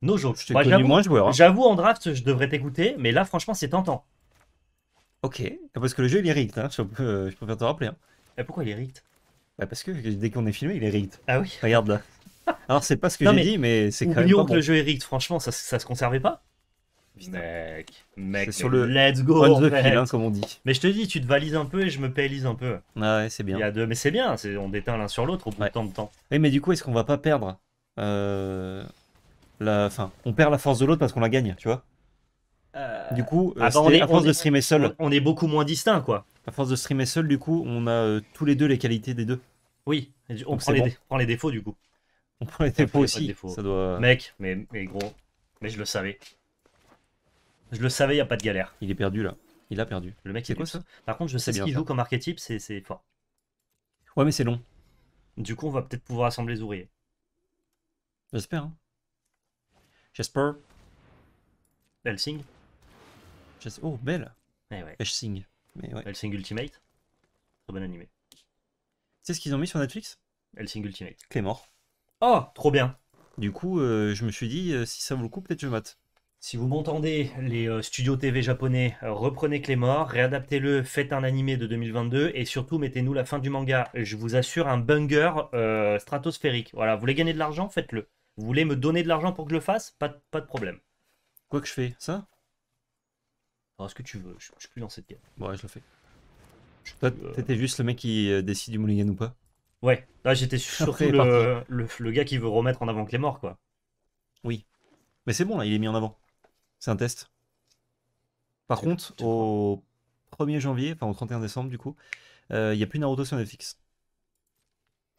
[SPEAKER 1] No joke. Je bah, moins joueur. Hein. J'avoue, en draft, je devrais t'écouter, mais là, franchement, c'est tentant. Ok. Parce que le jeu, il est rigged. Hein. Je, préfère euh, te rappeler. Hein. Et pourquoi il est rigged bah parce que dès qu'on est filmé, il est Ah oui. Regarde là. Alors c'est pas ce que j'ai dit, mais c'est quand même. Oublions que le jeu est franchement, ça, ça se conservait pas. Mec, mec, sur le let's go, on the hein, comme on dit. Mais je te dis, tu te valises un peu et je me pélise un peu. Ah ouais, c'est bien. Il y a deux, mais c'est bien, on déteint l'un sur l'autre au bout de tant de temps. mais du coup, est-ce qu'on va pas perdre euh... la, fin, on perd la force de l'autre parce qu'on la gagne, tu vois euh, Du coup, euh, ah bah, est, à force de streamer seul, on est beaucoup moins distinct, quoi. À force de streamer seul, du coup, on a euh, tous les deux les qualités des deux. Oui, on prend les, défauts du coup. On prend les défauts aussi. doit... Mec, mais, mais gros, mais je le savais. Je le savais, il n'y a pas de galère. Il est perdu là. Il a perdu. Le mec, c'est quoi ça Par contre, je sais ce qu'il joue comme archétype, c'est fort. Ouais, mais c'est long. Du coup, on va peut-être pouvoir assembler les ouvriers. J'espère. Hein. J'espère. Sing. Oh, belle. Eh ouais. Ultimate. Très bon animé sais ce qu'ils ont mis sur Netflix Hellsing Ultimate. Claymore. Oh, trop bien. Du coup, euh, je me suis dit, euh, si ça vous le coup, peut-être je mate. Si vous m'entendez, les euh, studios TV japonais, reprenez Claymore, réadaptez-le, faites un animé de 2022 et surtout mettez-nous la fin du manga. Je vous assure un Bunger stratosphérique. Voilà, vous voulez gagner de l'argent, faites-le. Vous voulez me donner de l'argent pour que je le fasse pas, de problème. Quoi que je fais, ça Alors, oh, ce que tu veux, je, suis plus dans cette game. ouais, je le fais. Toi, euh, t'étais juste le mec qui euh, décide du mulligan ou pas Ouais, là ah, j'étais surtout le, le, gars qui veut remettre en avant que les morts, quoi. Oui. Mais c'est bon, là, il est mis en avant. C'est un test. Par contre, au 1er janvier, enfin au 31 décembre, du coup, euh, il n'y a plus Naruto sur Netflix.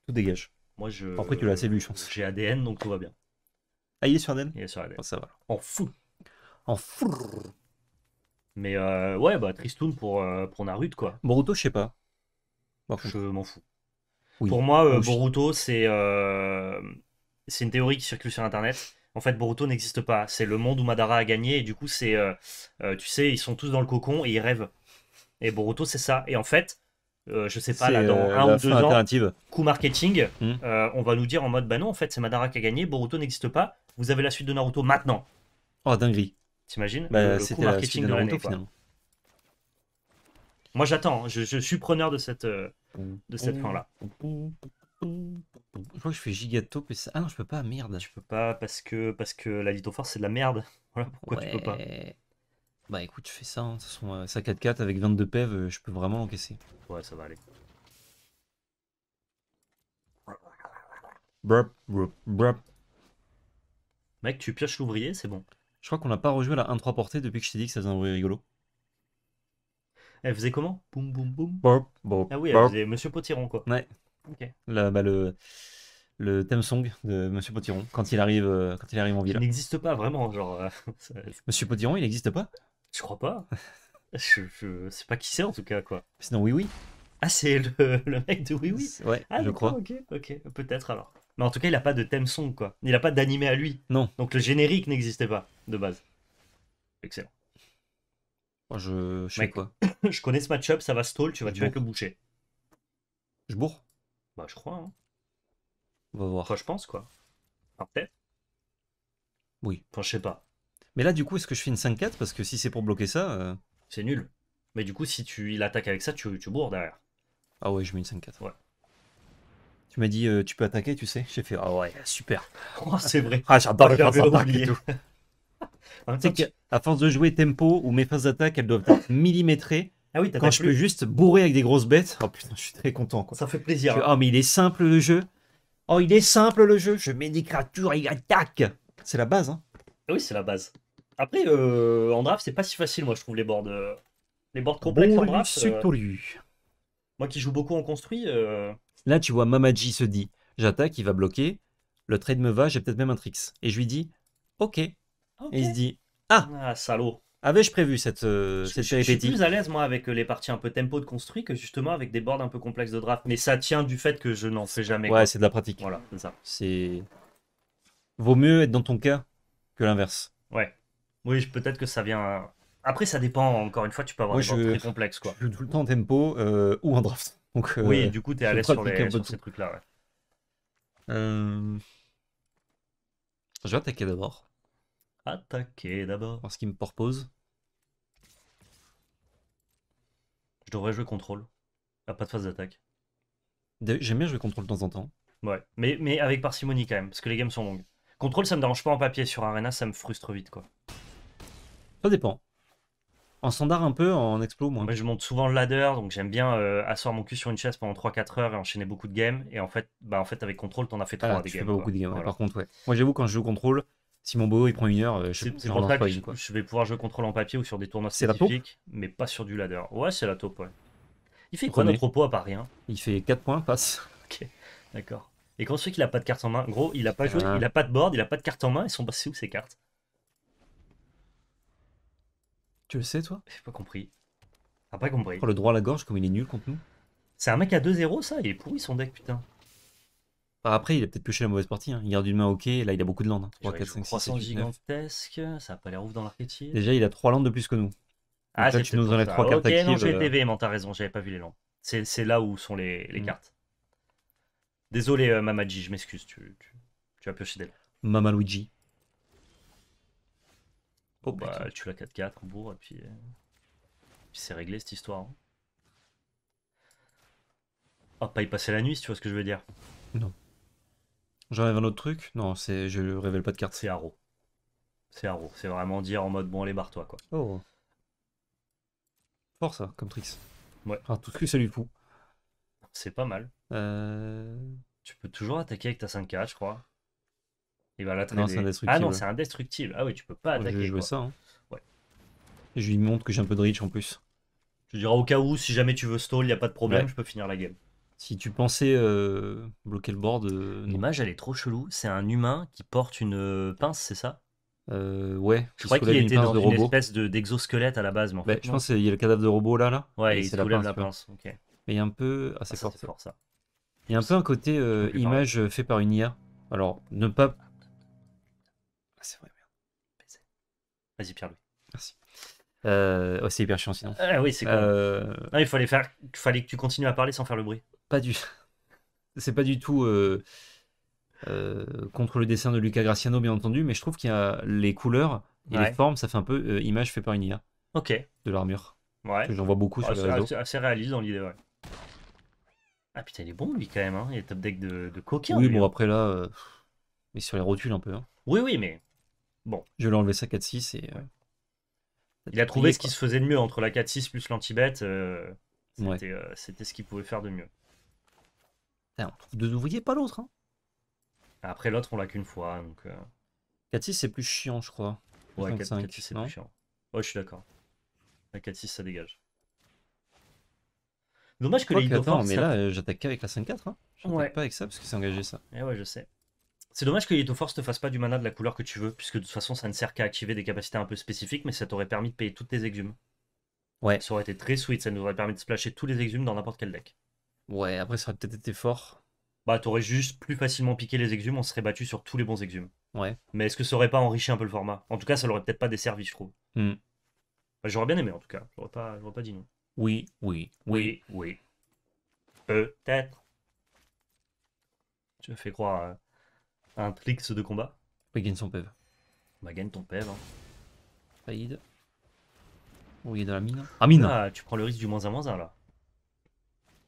[SPEAKER 1] Tout dégage. Moi, je... Après, tu l'as assez vu, je pense. J'ai ADN, donc tout va bien. Ah, il est sur ADN Il est sur ADN. Oh, ça va. En fou. En fou. Mais euh, ouais, bah Tristoun euh, pour, Naruto, quoi. Boruto, je sais pas. Bah, je m'en fous. Pour moi, euh, Boruto, c'est c'est une théorie qui circule sur Internet. En fait, Boruto n'existe pas. C'est le monde où Madara a gagné, et du coup, c'est. tu sais, ils sont tous dans le cocon et ils rêvent. Et Boruto, c'est ça. Et en fait, je sais pas, là, dans un ou deux ans, coup marketing, hmm. on va nous dire en mode, bah non, en fait, c'est Madara qui a gagné, Boruto n'existe pas, vous avez la suite de Naruto maintenant. Oh, dinguerie. T'imagines bah, le, marketing de, l'année finalement. Moi j'attends, hein. je, suis preneur de cette euh, de cette fin là. Je crois que je fais gigato, et ça. Ah non, je peux pas, merde. Je peux pas parce que parce que la lithophore c'est de la merde. Voilà pourquoi tu peux pas. Bah écoute, je fais ça. Hein. Euh, ça 4-4 avec 22 pèves, euh, je peux vraiment encaisser. Ouais, ça va aller. Mec, tu pioches l'ouvrier, c'est bon. Je crois qu'on n'a pas rejoué la 1-3 portée depuis que je t'ai dit que ça faisait un bruit rigolo. Elle faisait comment Boum boum boum. ah oui, elle faisait Monsieur Potiron quoi. Ouais. Ok. Là, bah, le, le theme song de Monsieur Potiron quand il arrive, euh, quand il arrive en ville. Il n'existe pas vraiment, genre. Euh, Monsieur Potiron, il n'existe pas je crois pas. Je, je sais pas qui c'est en tout cas quoi. Sinon, oui, oui. Ah c'est le, le mec de Oui Oui. Ouais, Ah je crois. Ok, ok, peut-être alors. Mais en tout cas, il a pas de thème song quoi. Il a pas d'animé à lui. Non. Donc le générique n'existait pas de base. Excellent. Moi, je, je quoi Je connais ce matchup ça va stall, tu vas tuer le boucher. Je bourre Bah, je crois. Hein. On va voir. je pense, quoi. peut-être. Oui. Enfin, je sais pas. Mais là, du coup, est-ce que je fais une 5-4 Parce que si c'est pour bloquer ça. Euh, c'est nul. Mais du coup, si tu il attaque avec ça, tu, tu bourres derrière. Ah ouais, je mets une 5-4. Ouais. Tu m'as dit, euh, tu peux attaquer, tu sais J'ai fait, ah ouais, super. Oh, c'est vrai. Ah, j'adore le faire et C'est qu'à force de jouer tempo ou mes phases d'attaque, elles doivent être millimétrées. Ah oui, quand je peux juste bourrer avec des grosses bêtes, oh putain, je suis très content. Ça fait plaisir. Hein. oh, mais il est simple le jeu. Oh, il est simple le jeu. Je mets des créatures et attaque. C'est la base. Hein. Ah oui, c'est la base. Après, euh, en draft, c'est pas si facile, moi, je trouve les boards. Euh, les boards complexes bon, en draft. Euh, moi qui joue beaucoup en construit. Là, tu vois, Mamaji se dit j'attaque, il va bloquer. Le trade me va, j'ai peut-être même un tricks. Et je lui dis ok, et il se dit ah, ah salaud Avais-je prévu cette, euh, cette je, je, suis plus à l'aise, moi, avec euh, les parties un peu tempo de construit que justement avec des boards un peu complexes de draft. Mais ça tient du fait que je n'en fais jamais. Ouais, c'est de la pratique. Voilà, c'est ça. C'est. Vaut mieux être dans ton cœur que l'inverse. Ouais. Oui, peut-être que ça vient. Après, ça dépend. Encore une fois, tu peux avoir des boards très complexes, quoi. Je joue tout le temps en tempo euh, ou en draft. Donc, oui, du coup, tu es à l'aise sur, les, ces trucs-là, Je vais attaquer d'abord attaquer d'abord. Parce ce qu'il me propose. Je devrais jouer contrôle. A ah, pas de phase d'attaque. J'aime bien jouer contrôle de temps en temps. Ouais, mais, mais avec parcimonie quand même, parce que les games sont longues. Contrôle, ça me dérange pas en papier sur Arena, ça me frustre vite quoi. Ça dépend. En standard un peu, en explo moins. Moi, je monte souvent le ladder, donc j'aime bien euh, asseoir mon cul sur une chaise pendant 3-4 heures et enchaîner beaucoup de games. Et en fait, bah, en fait avec contrôle, t'en as fait 3 ah, pas beaucoup de games, par contre, ouais. Moi, j'avoue, quand je joue contrôle, si mon Beau, il prend une heure. Je, je, vais pouvoir jouer contrôle en papier ou sur des tournois c'est spécifiques, mais pas sur du ladder. Ouais, c'est la top Il fait quoi notre à Paris Il fait 4 points, passe. Ok, d'accord. Et quand sait qu'il a pas de carte en main, gros, il a pas ah. joué, il a pas de board, il a pas de carte en main, ils sont passés où ces cartes Tu le sais, toi J'ai pas compris. T'as pas compris. Oh, le droit à la gorge, comme il est nul contre nous. C'est un mec à 2-0, ça Il est pourri son deck, putain après, il a peut-être pioché la mauvaise partie. hein. Il garde une main OK. Là, il a beaucoup de landes. 3, 4, 5, 6, 7, 8, 9. gigantesque, ça n'a pas l'air ouf dans l'archétype. Déjà, il a 3 landes de plus que nous. Ah, tu peut nous pour enlèves 3 4 cartes Ok, non, j'ai euh. mais t'as raison, j'avais pas vu les landes. C'est là où sont les, les mm. cartes. Désolé, euh, Mamadji, je m'excuse, tu, tu, tu as pioché d'elle. Mamadji. Mama Luigi. Oh, oh, bah, tu la 4-4, bourre, et euh, puis, c'est réglé cette histoire. hein. va pas y passer la nuit, si tu vois ce que je veux dire. Non. J'enlève un autre truc Non, c'est je révèle pas de carte. C'est Arrow. C'est Arrow. C'est vraiment dire en mode bon, allez, barre-toi, quoi. Oh. Fort ça, comme tricks. Ouais. Ah, tout ce que ça lui fout. C'est pas mal. Euh. Tu peux toujours attaquer avec ta 5K, je crois. Et va bah la non, Ah non, c'est indestructible. Ah oui, tu peux pas attaquer. je ça. Hein. Ouais. je lui montre que j'ai un peu de reach en plus. Je diras au cas où, si jamais tu veux stall, il a pas de problème, je peux finir la game. Si tu pensais euh, bloquer le board. Euh, L'image, elle est trop chelou. C'est un humain qui porte une euh, pince, c'est ça euh, Ouais. Je crois qu'il était dans une espèce espèce d'exosquelette à la base. Mais en bah, fait, je pense qu'il y a le cadavre de robot là. là ouais, il se la pince. La pince. Mais il y a un peu. Ah, c'est ah, fort, ça. Il y a un peu un côté image fait par une IA. Alors, ne pas. Ah, c'est vrai, merde. Vas-y, Pierre-Louis. Merci. Euh... Oh, c'est hyper chiant sinon. Ah oui, c'est cool. Non, il fallait, faire... fallait que tu continues à parler sans faire le bruit pas du, c'est pas du tout euh, euh, contre le dessin de Luca Graciano, bien entendu, mais je trouve qu'il y a les couleurs et les formes, ça fait un peu euh, image fait par une IA. Ok. De l'armure. Ouais. J'en vois beaucoup sur ah, c'est Assez réaliste dans l'idée, Ah putain, il est bon lui quand même, hein. il est top deck de, de Oui, hein, bon, hein. après là, mais sur les rotules un peu. Hein. Oui, oui, mais bon. Je l'ai enlevé sa 4-6 et. Il a trouvé ce qui se faisait de mieux entre la 4-6 plus l'anti-bête. C'était ce qu'il pouvait faire de mieux on trouve deux ouvriers, pas l'autre. Hein. Après, l'autre, on l'a qu'une fois. Donc, euh... 4-6, c'est plus chiant, je crois. Ouais, 4-6, c'est plus chiant. Ouais, je suis d'accord. 4-6, ça dégage. Dommage que les que, Attends, mais là, euh, j'attaque qu'avec la 5-4. Je hein. J'attaque pas avec ça parce que c'est engagé ça. Et eh ouais, je sais. C'est dommage que les Force ne fasse pas du mana de la couleur que tu veux, puisque de toute façon, ça ne sert qu'à activer des capacités un peu spécifiques, mais ça t'aurait permis de payer toutes tes exhumes Ouais. Ça aurait été très sweet, ça nous aurait permis de splasher tous les exhumes dans n'importe quel deck. Ouais, après ça aurait peut-être été fort. Bah, t'aurais juste plus facilement piqué les exhumes, on serait battu sur tous les bons exhumes. Ouais. Mais est-ce que ça aurait pas enrichi un peu le format En tout cas, ça l'aurait peut-être pas desservi, je trouve. Hmm. Bah, j'aurais bien aimé, en tout cas. J'aurais pas, pas dit non. Oui, oui, oui, oui. Peut-être. Tu me fait croire un Trix de combat. va gagne son PEV. Bah, gagne ton PEV. Hein. Oui, dans la mine. Ah, mine Ah, tu prends le risque du moins à moins un là.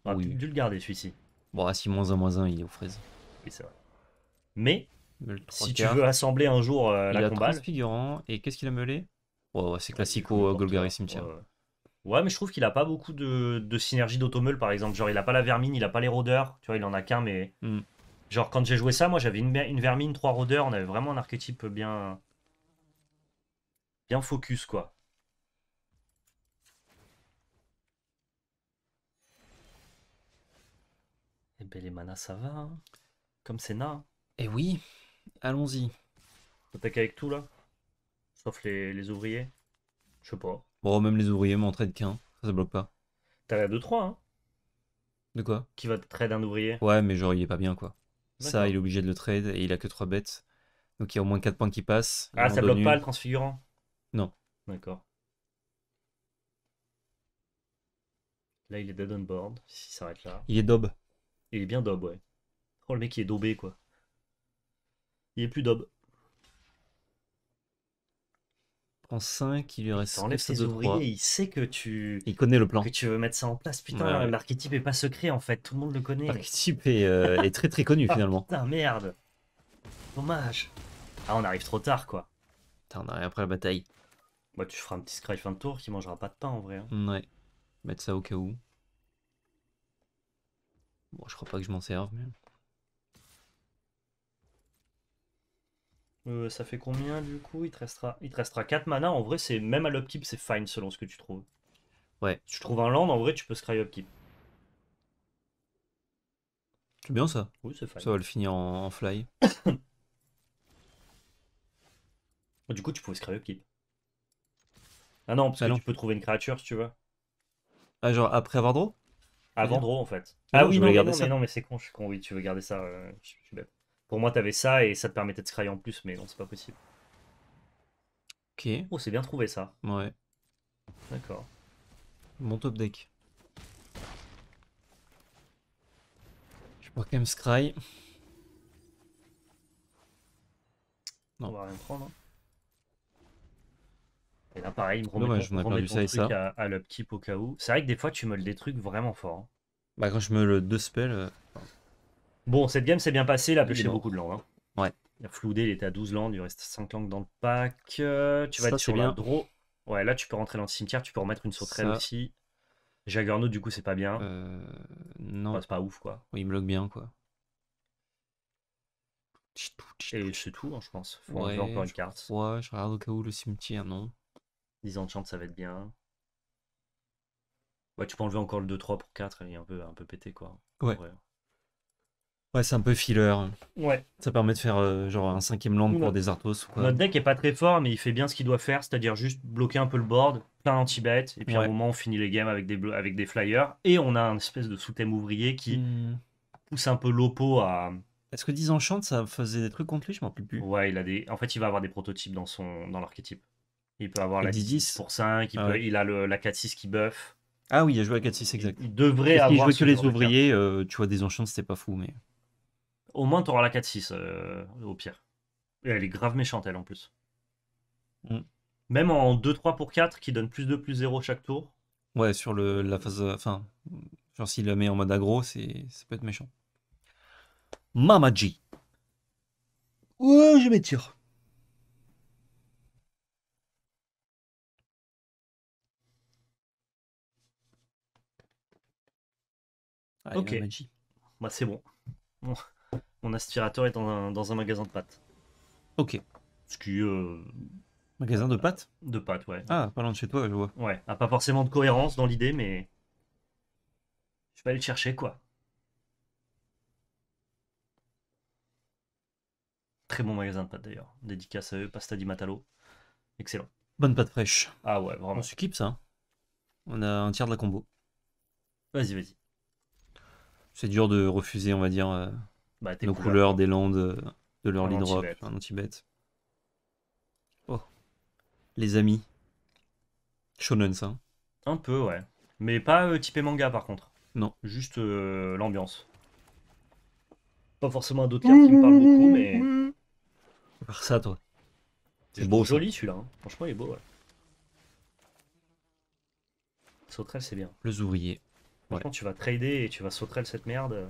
[SPEAKER 1] On aurait dû le garder celui-ci. Bon, si moins 1 moins 1, il est aux fraises. Oui, c'est vrai. Mais, si tu veux assembler un jour euh, la combat. Il a Et qu'est-ce qu'il a meulé oh, c'est classique au Golgari Cimetière. Ouais. mais je trouve qu'il a pas beaucoup de, de synergie d'automeul, par exemple. Genre, il a pas la vermine, il a pas les rôdeurs. Tu vois, il en a qu'un, mais. Hmm. Genre, quand j'ai joué ça, moi, j'avais une, une vermine, trois rôdeurs. On avait vraiment un archétype bien. Bien focus, quoi. Eh ben les manas ça va, hein. comme c'est na. Et eh oui, allons-y. attaque avec tout là Sauf les, ouvriers Je sais pas. Bon, même les ouvriers m'en trade qu'un, ça, bloque pas. T'as 2-3 hein De quoi Qui va trade un ouvrier Ouais, mais genre il est pas bien quoi. Ça, il est obligé de le trade et il a que 3 bêtes. Donc il y a au moins 4 points qui passent. Ah, ça bloque pas le transfigurant Non. D'accord. Là, il est dead on board, là. Il est dob. Il est bien dob, ouais. Oh, le mec, il est dobé, quoi. Il est plus dob. Prends 5, il lui reste T'enlèves ses ouvriers, il sait que tu... Il connaît le plan. Que tu veux mettre ça en place. Putain, l'archétype est pas secret, en fait. Tout le monde le connaît. L'archétype est, euh, très très connu, ah, finalement. putain, merde. Dommage. Ah, on arrive trop tard, quoi. Putain, on arrive après la bataille. Moi bah, tu feras un petit scratch fin de tour qui mangera pas de pain, en vrai. Hein. Ouais. Mettre ça au cas où. Bon, je crois pas que je m'en serve, mais... Euh, ça fait combien du coup Il te restera il restera 4 mana. En vrai, c'est même à l'upkeep, c'est fine selon ce que tu trouves. Ouais. Si tu trouves un land, en vrai, tu peux scry upkeep. C'est bien ça. Oui, c'est fine. Ça va le finir en, fly. Oh, du coup, tu pouvais scry upkeep. Ah non, parce ah que tu peux trouver une créature si tu vois Ah, genre après avoir draw avant draw en fait. Ah, ah oui, non, mais non, non, mais c'est con, je suis con, oui, tu veux garder ça. Euh, Pour moi, t'avais ça et ça te permettait de scry en plus, mais non, c'est pas possible. Ok. Oh, c'est bien trouvé ça. Ouais. D'accord. Mon top deck. Je prends quand même scry. Non. On va rien prendre. Hein. Et là, pareil, il me ton, remet À, l'upkeep au cas où. C'est vrai que des fois, tu meules des trucs vraiment fort. Hein. Bah, quand je me le deux spells. Euh, bon, cette game s'est bien passée, là. a pêché beaucoup de land. hein. Ouais. Il a floudé, il était à 12 land. il reste 5 langues dans le pack. Euh, tu vas être sur le draw. Ouais, là, tu peux rentrer dans le cimetière, tu peux remettre une sauterelle aussi. Jaggernaut, du coup, c'est pas bien. euh, non, c'est pas ouf, quoi. il me bloque bien, quoi. Et c'est tout, hein, je pense. Faut encore une carte. Ouais, je regarde au cas où le cimetière, non. Disenchant, ça va être bien. Ouais, tu peux enlever encore le 2-3 pour 4, Il est un peu, un peu pété. quoi. Ouais. Ouais, c'est un peu filler. Ouais. Ça permet de faire euh, genre un cinquième land pour des Arthos Notre deck est pas très fort, mais il fait bien ce qu'il doit faire, c'est-à-dire juste bloquer un peu le board, plein anti bet et puis à un moment, on finit les games avec des, avec des flyers, et on a un espèce de sous-thème ouvrier qui hmm. pousse un peu l'opo à. Est-ce que Disenchant, ça faisait des trucs contre lui Je m'en rappelle plus. Ouais, il a des. En fait, il va avoir des prototypes dans son dans l'archétype. Il peut avoir la 10-10 pour 5, ah il, a la 4-6 qui buff. Ah oui, il a joué à 4-6, exact. Il, avoir. que les ouvriers, euh, tu vois, des enchants, c'était pas fou, mais. Au moins, t'auras la 4-6, euh, au pire. elle est grave méchante, elle, en plus. Mm. Même en 2-3 pour 4, qui donne plus 2, plus 0 chaque tour. Ouais, sur le, la phase. Euh, enfin, genre, s'il la met en mode aggro, ça peut être méchant. Mamaji. Ouh je m'étire. ok. Bah, c'est bon. Mon aspirateur est dans un, magasin de pâtes. Ok. Ce qui. Euh, magasin de pâtes De pâtes, ouais. Ah, parlant de chez toi, je vois. Ouais, ah, pas forcément de cohérence dans l'idée, mais. Je vais aller le chercher, quoi. Très bon magasin de pâtes d'ailleurs. Dédicace à eux, Pasta di Matalo. Excellent. Bonne pâte fraîche. Ah ouais, vraiment. On s'équipe ça. Hein. On a un tiers de la combo. Vas-y, vas-y. C'est dur de refuser, on va dire, euh, bah, nos couleurs, des Landes, euh, de leur drop, un anti bête Oh. Les amis. Shonen, ça. Un peu, ouais. Mais pas euh, typé manga, par contre. Non. Juste l'ambiance. Pas forcément d'autres cartes qui me parlent beaucoup, mais. Par ça, toi. C'est beau, joli celui-là. Hein. Franchement, il est beau, ouais. Sauterelle, c'est bien. Les ouvriers tu vas trader et tu vas sauterelle cette merde.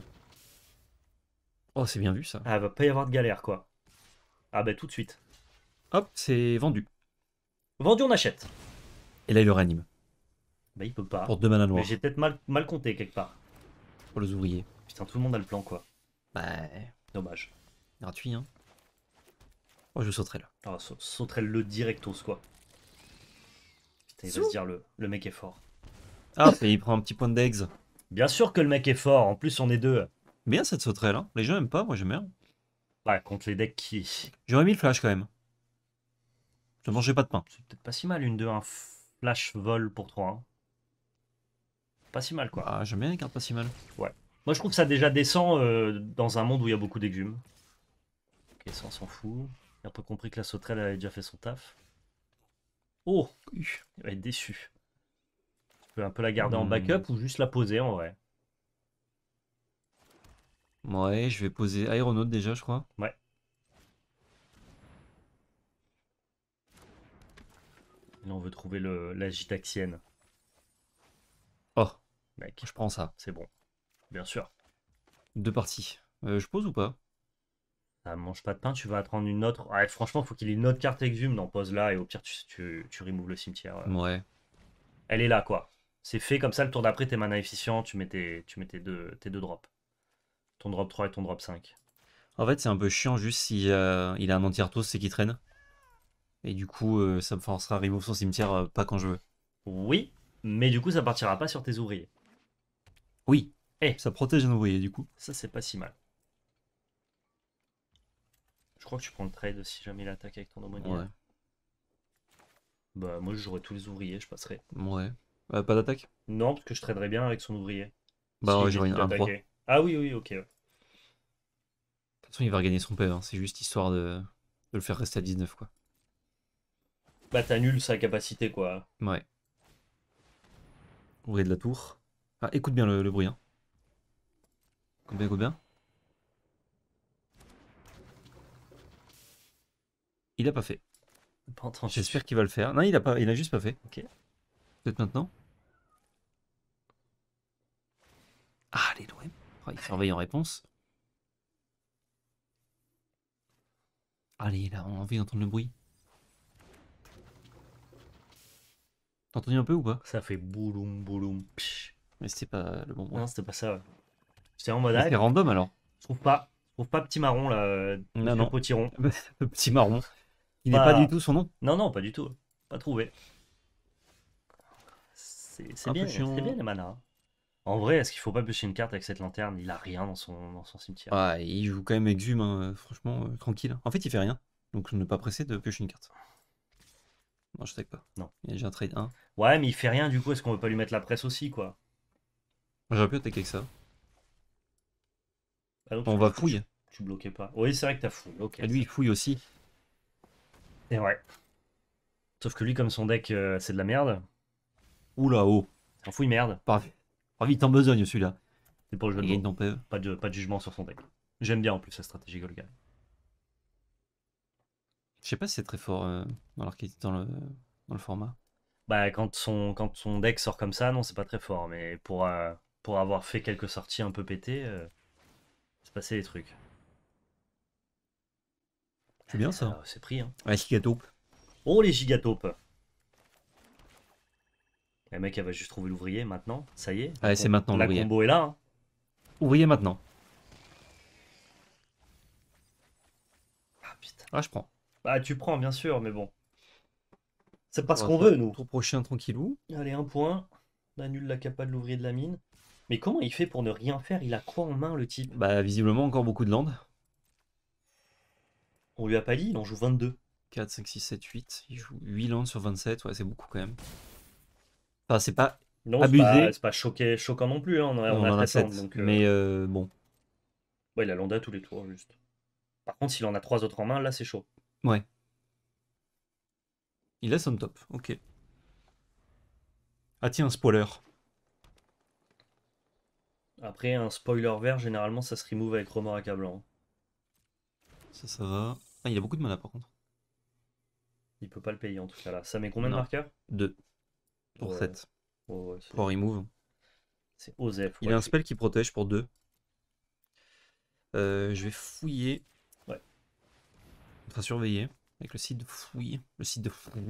[SPEAKER 1] Oh, c'est bien vu ça. Ah, va pas y avoir de galère quoi. Ah, bah tout de suite. Hop, c'est vendu. Vendu, on achète. Et là, il le réanime. Bah, il peut pas. Pour deux manas. Mais J'ai peut-être mal, compté quelque part. Pour les ouvriers. Putain, tout le monde a le plan quoi. Bah. Dommage. Gratuit, hein. Oh, je sauterai là. Ah, le directos quoi. Putain, il va se dire le mec est fort. Ah, et il prend un petit point d'ex. Bien sûr que le mec est fort, en plus on est deux. Bien cette sauterelle, hein. les gens aiment pas, moi j'aime bien. contre les decks qui. J'aurais mis le flash quand même. Je mangeais pas de pain. C'est peut-être pas si mal une deux, un flash vol pour 3. Hein. Pas si mal quoi. Ah, j'aime bien les cartes pas si mal. Ouais. Moi je trouve que ça déjà descend euh, dans un monde où il y a beaucoup d'exhumes. Ok, ça on s'en fout. J'ai un peu compris que la sauterelle avait déjà fait son taf. Oh Il va être déçu peux un peu la garder en hmm. backup ou juste la poser en vrai. Ouais, je vais poser aéronaute déjà, je crois. Ouais. Là, on veut trouver le, la gitaxienne. Oh, Mec. je prends ça. C'est bon. Bien sûr. Deux parties. Euh, je pose ou pas Ça mange pas de pain, tu vas attendre une autre. Ouais, franchement, faut qu'il ait une autre carte exhume, non, pose là et au pire, tu, tu, tu removes le cimetière. Euh. ouais. Elle est là, quoi. C'est fait comme ça, le tour d'après, t'es mana efficient, tu mets, tes, tu deux, tes drops. Ton drop 3 et ton drop 5. En fait, c'est un peu chiant juste si euh, il a un anti tous c'est qu'il traîne. Et du coup, euh, ça me forcera à remove son cimetière euh, pas quand je veux. Oui, mais du coup, ça partira pas sur tes ouvriers. Oui. Eh. Ça protège un ouvrier, du coup. Ça, c'est pas si mal. Je crois que tu prends le trade si jamais il attaque avec ton aumônier. Bah, moi, j'aurais tous les ouvriers, je passerai. Ouais. Euh, pas d'attaque Non, parce que je traderais bien avec son ouvrier. Bah ouais, Ah oui, oui, ok. De toute façon, il va regagner son PV, e, hein. c'est juste histoire de... le faire rester à 19, quoi. Bah t'annules sa capacité, quoi. Ouais. Ouvrier de la tour. Ah, écoute bien le, bruit, hein. écoute bien. Il a pas fait. J'espère qu'il va le faire. Non, il a, pas, il a juste pas fait. Ok. Peut-être maintenant Ah, les Il fait il surveille en réponse. Allez, là, on a envie d'entendre le bruit. T'as entendu un peu ou pas Ça fait bouloum bouloum. Mais c'était pas le bon bruit. Non, c'était pas ça. C'était en mode. C'était random alors. Je trouve pas. Je trouve pas petit marron là. Euh, non, non. Potiron. petit marron. Il n'est pas... du tout son nom. Non, non, pas du tout. Pas trouvé. C'est bien, bien les manas. En vrai, est-ce qu'il faut pas piocher une carte avec cette lanterne Il a rien dans son, dans son cimetière. Ah, il joue quand même exhume, hein, euh, franchement, euh, tranquille. Hein. En fait, il fait rien. Donc, ne pas presser de piocher une carte. Non, je sais pas. Non. j'ai un trade 1. Ouais, mais il fait rien, du coup, est-ce qu'on veut pas lui mettre la presse aussi, quoi J'aurais pu attaquer avec ça. Ah On va fouiller. Tu, bloquais pas. Oui, c'est vrai que as fouillé. Et lui, il fouille aussi. Et ouais. Sauf que lui, comme son deck, euh, c'est de la merde. Oula, là, oh. En fouille merde. Parfait. Pas oh, vite en besogne celui-là. C'est pour le jeu de Pas de, pas de jugement sur son deck. J'aime bien en plus la stratégie Golgan. Je sais pas si c'est très fort alors euh, dans, dans, le, dans le format. Bah, quand son, quand son deck sort comme ça, non, c'est pas très fort. Mais pour, euh, pour avoir fait quelques sorties un peu pétées, euh, c'est passé les trucs. C'est bien ça. Ah, c'est pris. Hein. Oh les gigatopes le eh, mec, elle va juste trouver l'ouvrier maintenant. Ça y est. Ah, c'est maintenant l'ouvrier. La combo est là. Hein. Ouvrier maintenant. Ah putain. Ah, je prends. Bah, tu prends, bien sûr, mais bon. C'est pas ce qu'on veut, nous. Tour prochain, tranquillou. Allez, un point. On annule la capa de l'ouvrier de la mine. Mais comment il fait pour ne rien faire Il a quoi en main, le type Bah, visiblement, encore beaucoup de landes. On lui a pas dit, il en joue 22. 4, 5, 6, 7, 8. Il joue 8 landes sur 27. Ouais, c'est beaucoup quand même c'est pas non, abusé. C'est pas, choqué, choquant non plus. Hein. On, 7. Euh. Mais euh, bon. Ouais, il a Landa tous les tours, juste. Par contre, s'il en a trois autres en main, là, c'est chaud. Ouais. Il a son top, ok. Ah tiens, un spoiler. Après, un spoiler vert, généralement, ça se remove avec remords accablant. Ça, ça va. Ah, il a beaucoup de mana, par contre. Il peut pas le payer, en tout cas, là. Ça met combien de marqueurs Deux pour 7. pour remove. C'est Il a un spell qui protège pour deux. Euh, je vais fouiller. Ouais. Enfin, surveiller. Avec le site de fouille. Le site de fouille.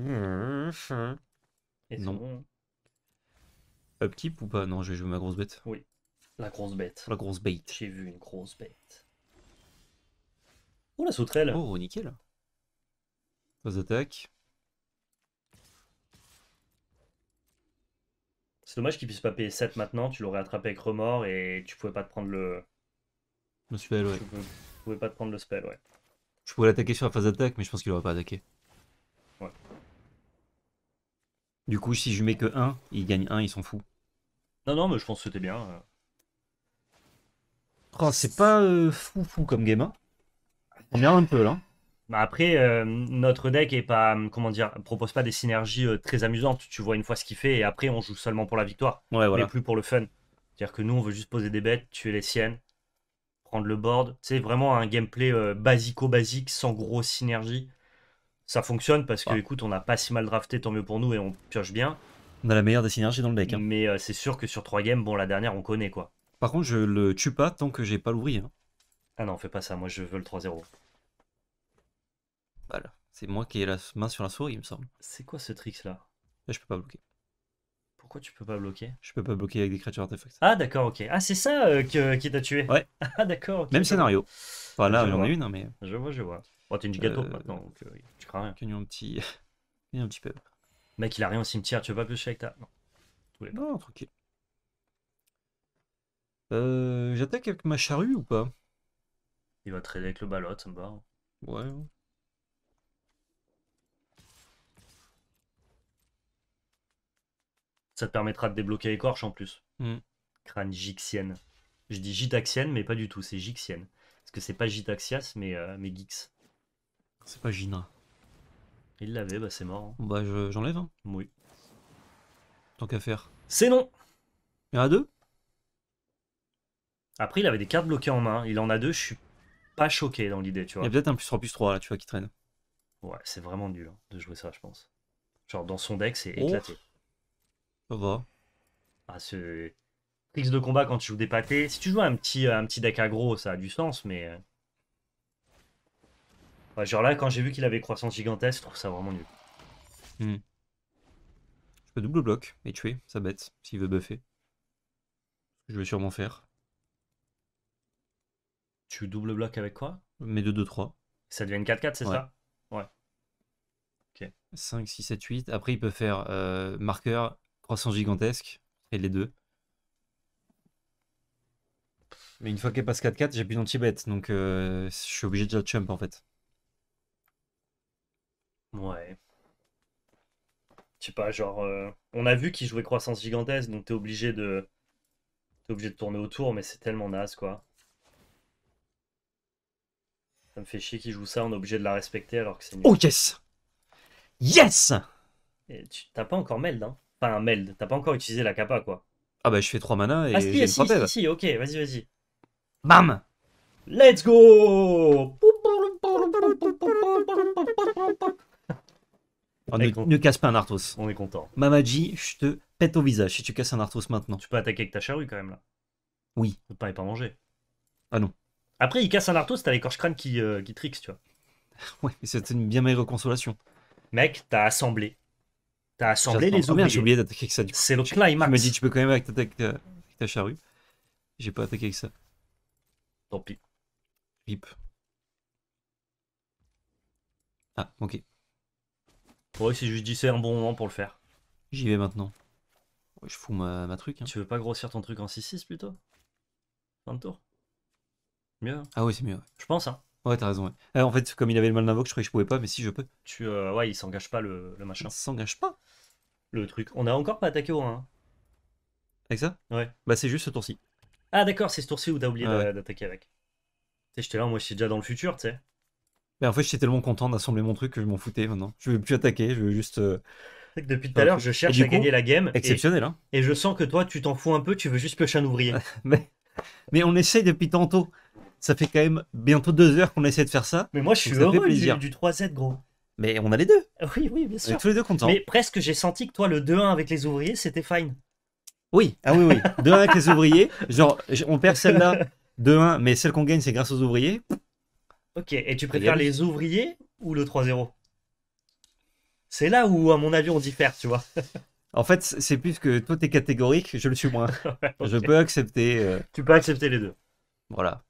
[SPEAKER 1] Et non. Upkeep ou pas Non, je vais jouer ma grosse bête. Oui. La grosse bête. La grosse bête. J'ai vu une grosse bête. Oh, la sauterelle Oh, nickel. Vos attaques. C'est dommage qu'il puisse pas payer 7 maintenant, tu l'aurais attrapé avec remords et tu pouvais pas te prendre le. Le spell, ouais. pouvais, pas te prendre le spell, ouais. Je pouvais l'attaquer sur la phase d'attaque, mais je pense qu'il aurait pas attaqué. Du coup, si je mets que 1, il gagne 1, ils sont fous. Non, non, mais je pense que c'était bien. Euh. Oh, c'est pas euh, fou fou comme game, hein. On merde un peu là. Bah, après, euh, notre deck est pas, propose pas des synergies euh, très amusantes. Tu vois une fois ce qu'il fait et après on joue seulement pour la victoire, ouais, plus pour le fun. C'est-à-dire que nous, on veut juste poser des bêtes, tuer les siennes, prendre le board. C'est vraiment un gameplay euh, basico-basique, sans grosse synergie. Ça fonctionne parce que, ah. écoute, on n'a pas si mal drafté, tant mieux pour nous, et on pioche bien. On a la meilleure des synergies dans le deck. Hein. Mais c'est sûr que sur trois games, bon, la dernière, on connaît quoi. Par contre, je le tue pas tant que j'ai pas l'ouvrier. Hein. Ah non, fais pas ça, moi je veux le 3-0. C'est moi qui ai la main sur la souris, il me semble. C'est quoi ce trick là Je peux pas bloquer. Pourquoi tu peux pas bloquer Je peux pas bloquer avec des créatures artefacts. Ah d'accord, ok. Ah c'est ça euh, qui t'a tué Ouais. Ah d'accord, ok. Même scénario. Enfin là, il a une, hein, mais euh, Je vois, je vois. Oh, t'es une gigatope euh, maintenant, donc tu crains rien. un petit. un petit peu. Mec, il a rien au cimetière, tu veux pas piocher avec ta... Non. Non, tranquille. Euh, J'attaque avec ma charrue ou pas Il va trader avec le ballot, ça me va. Hein. Ouais. Hein. Ça te permettra de débloquer écorche en plus. Mm. Crâne gixienne. Je dis gitaxienne, mais pas du tout, c'est gixienne. Parce que c'est pas gitaxias, mais, euh, mais gix. C'est pas Gina. Il l'avait, bah c'est mort. Hein. Bah j'enlève. Hein. Oui. Tant qu'à faire. C'est non Il y en a deux Après, il avait des cartes bloquées en main. Il en a deux, je suis pas choqué dans l'idée, tu vois. Il y a peut-être un plus 3 plus 3 là, tu vois, qui traîne. Ouais, c'est vraiment nul hein, de jouer ça, je pense. Genre dans son deck, c'est éclaté. Oh va. Ah, ce... Prise de combat quand tu joues des pâtés. Si tu joues un petit, un petit deck aggro, ça a du sens, mais. Euh, genre là, quand j'ai vu qu'il avait croissance gigantesque, je trouve ça vraiment mieux hmm. Je peux double bloc et tuer ça bête s'il veut buffer. Je vais sûrement faire. Tu double bloc avec quoi mais 2, 2, 3. Ça devient 4-4, c'est ça Ouais. Ok. 5, 6, 7, 8. Après, il peut faire euh, marqueur, Croissance gigantesque, et les deux. Mais une fois qu'elle passe 4-4, j'ai plus danti bet donc euh, je suis obligé de jump en fait. Ouais. Je sais pas, genre, euh, on a vu qu'il jouait croissance gigantesque, donc t'es obligé de. T'es obligé de tourner autour, mais c'est tellement naze quoi. Ça me fait chier qu'il joue ça, on est obligé de la respecter alors que c'est. Oh yes Yes Et t'as pas encore meld, hein pas un meld, t'as pas encore utilisé la capa quoi. Ah bah je fais 3 mana et ah, si, si, si, ok, vas-y, vas-y. Bam Let's go On oh, ne, ne, casse pas un Arthos. On est content. Mamaji, je te pète au visage si tu casses un Arthos maintenant. Tu peux attaquer avec ta charrue quand même là. Oui. Ne pas aller pas manger. Ah non. Après, il casse un Arthos, t'as l'écorche crâne qui, euh, qui tricks, tu vois. Ouais, mais c'est une bien meilleure consolation. Mec, t'as assemblé T'as assemblé les oubliés. J'ai oublié d'attaquer avec ça. C'est le climax. Tu me dit tu peux quand même avec ta, charrue. J'ai pas attaqué avec ça. Tant pis. Rip. Ah, ok. Ouais, c'est juste dis c'est un bon moment pour le faire. J'y vais maintenant. je fous ma, truc. Hein. Tu veux pas grossir ton truc en 6-6 plutôt Fin de tour Mieux. Hein ah oui, c'est mieux. Je pense, hein. Ouais, t'as raison. Euh, en fait, comme il avait le mal d'invoque, je croyais que je pouvais pas, mais si je peux. Tu, euh, ouais, il s'engage pas le, machin. Il s'engage pas Le truc. On a encore pas attaqué au 1. Hein. Avec ça Ouais. Bah, c'est juste ce tour-ci. Ah, d'accord, c'est ce tour-ci où t'as oublié ah, d'attaquer avec. Tu sais, j'étais là, moi, j'étais déjà dans le futur, tu sais. Mais bah, en fait, j'étais tellement content d'assembler mon truc que je m'en foutais maintenant. Je veux plus attaquer, je veux juste. Euh, depuis tout à l'heure, je cherche à gagner la game. Exceptionnel, hein. Et je sens que toi, tu t'en fous un peu, tu veux juste piocher un ouvrier. Mais, mais on essaye depuis tantôt. Ça fait quand même bientôt deux heures qu'on essaie de faire ça. Mais moi, je suis heureux du, du 3Z, gros. Mais on a les deux. Ah oui, oui, bien sûr. tous les deux contents. Mais presque, j'ai senti que toi, le 2-1 avec les ouvriers, c'était fine. Oui, ah oui, oui. 2-1 avec les ouvriers. Genre, on perd celle-là, 2-1, mais celle qu'on gagne, c'est grâce aux ouvriers. Ok, et tu préfères les ouvriers ou le 3-0 C'est là où, à mon avis, on diffère, tu vois. En fait, c'est plus que toi, es catégorique, je le suis moins. Je peux accepter. Euh, tu peux accepter les deux. Voilà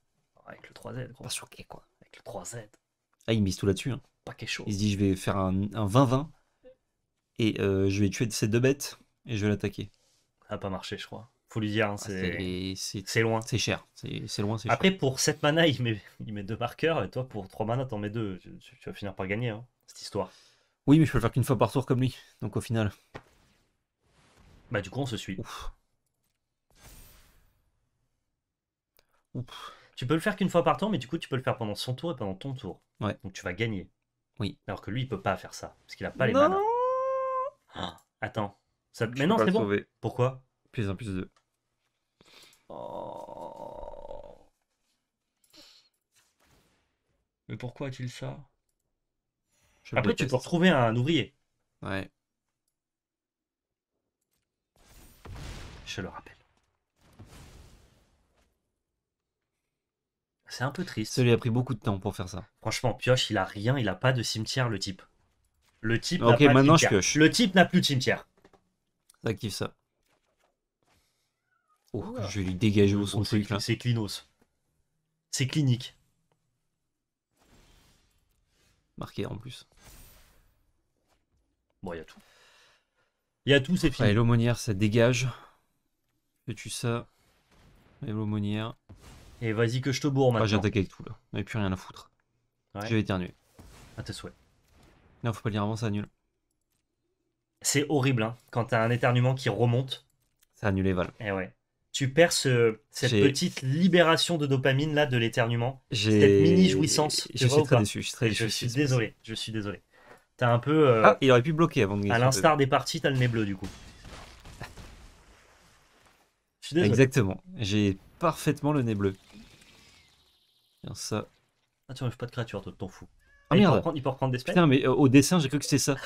[SPEAKER 1] avec le 3Z, Pas choqué, quoi. Avec le 3Z. Ah, il mise tout là-dessus. Hein. Pas quelque chose. Il se dit, je vais faire un, 20-20 et euh, je vais tuer ces deux bêtes et je vais l'attaquer. Ça n'a pas marché, je crois. Faut lui dire, hein, ah, c'est loin. C'est cher. C'est loin, c'est Après, pour 7 mana, il met, il met deux marqueurs et toi, pour 3 mana, t'en mets deux. Tu, vas finir par gagner, hein, cette histoire. Oui, mais je peux le faire qu'une fois par tour comme lui. Donc au final. Bah, du coup, on se suit. Ouf. Ouf. Tu peux le faire qu'une fois par temps, mais du coup, tu peux le faire pendant son tour et pendant ton tour. Ouais. Donc tu vas gagner. Oui. Alors que lui, il peut pas faire ça, parce qu'il a pas les non ah, attends. Ça... Mais non, c'est bon. Pourquoi Plus un, plus deux. Oh. Mais pourquoi a-t-il ça Après, tu peux retrouver un ouvrier. Ouais. Je le rappelle. C'est un peu triste. Ça lui a pris beaucoup de temps pour faire ça. Franchement, pioche, il a rien, il a pas de cimetière, le type. Le type n'a pas maintenant de Je pioche. Le type n'a plus de cimetière. Active ça. Oh, Je vais lui dégager au son truc C'est clinos. C'est clinique. Marqué en plus. Bon, il y a tout. Il y a tout, c'est fini. l'aumônière, ça dégage. Je tu ça Et l'aumônière. Et vas-y que je te bourre maintenant. j'ai attaqué avec tout là. J'avais plus rien à foutre. Je vais éternuer. À tes souhaits. Non, faut pas le dire avant, ça annule. C'est horrible hein, quand t'as un éternuement qui remonte. Ça annule les Val. Et eh ouais. Tu perds ce, cette petite libération de dopamine là de l'éternuement. Cette mini jouissance. Je suis, très eh, déçu, je suis Je suis désolé. Je suis désolé. T'as un peu. Euh, ah, il aurait pu bloquer avant de À l'instar des parties, t'as le nez bleu du coup. Exactement. J'ai parfaitement le nez bleu. Tiens, ça. Ah, tu enlèves pas de créature, toi, t'en fous. Ah, merde. Il peut, reprendre, des spells. Putain, mais euh, au dessin, j'ai cru que c'était ça.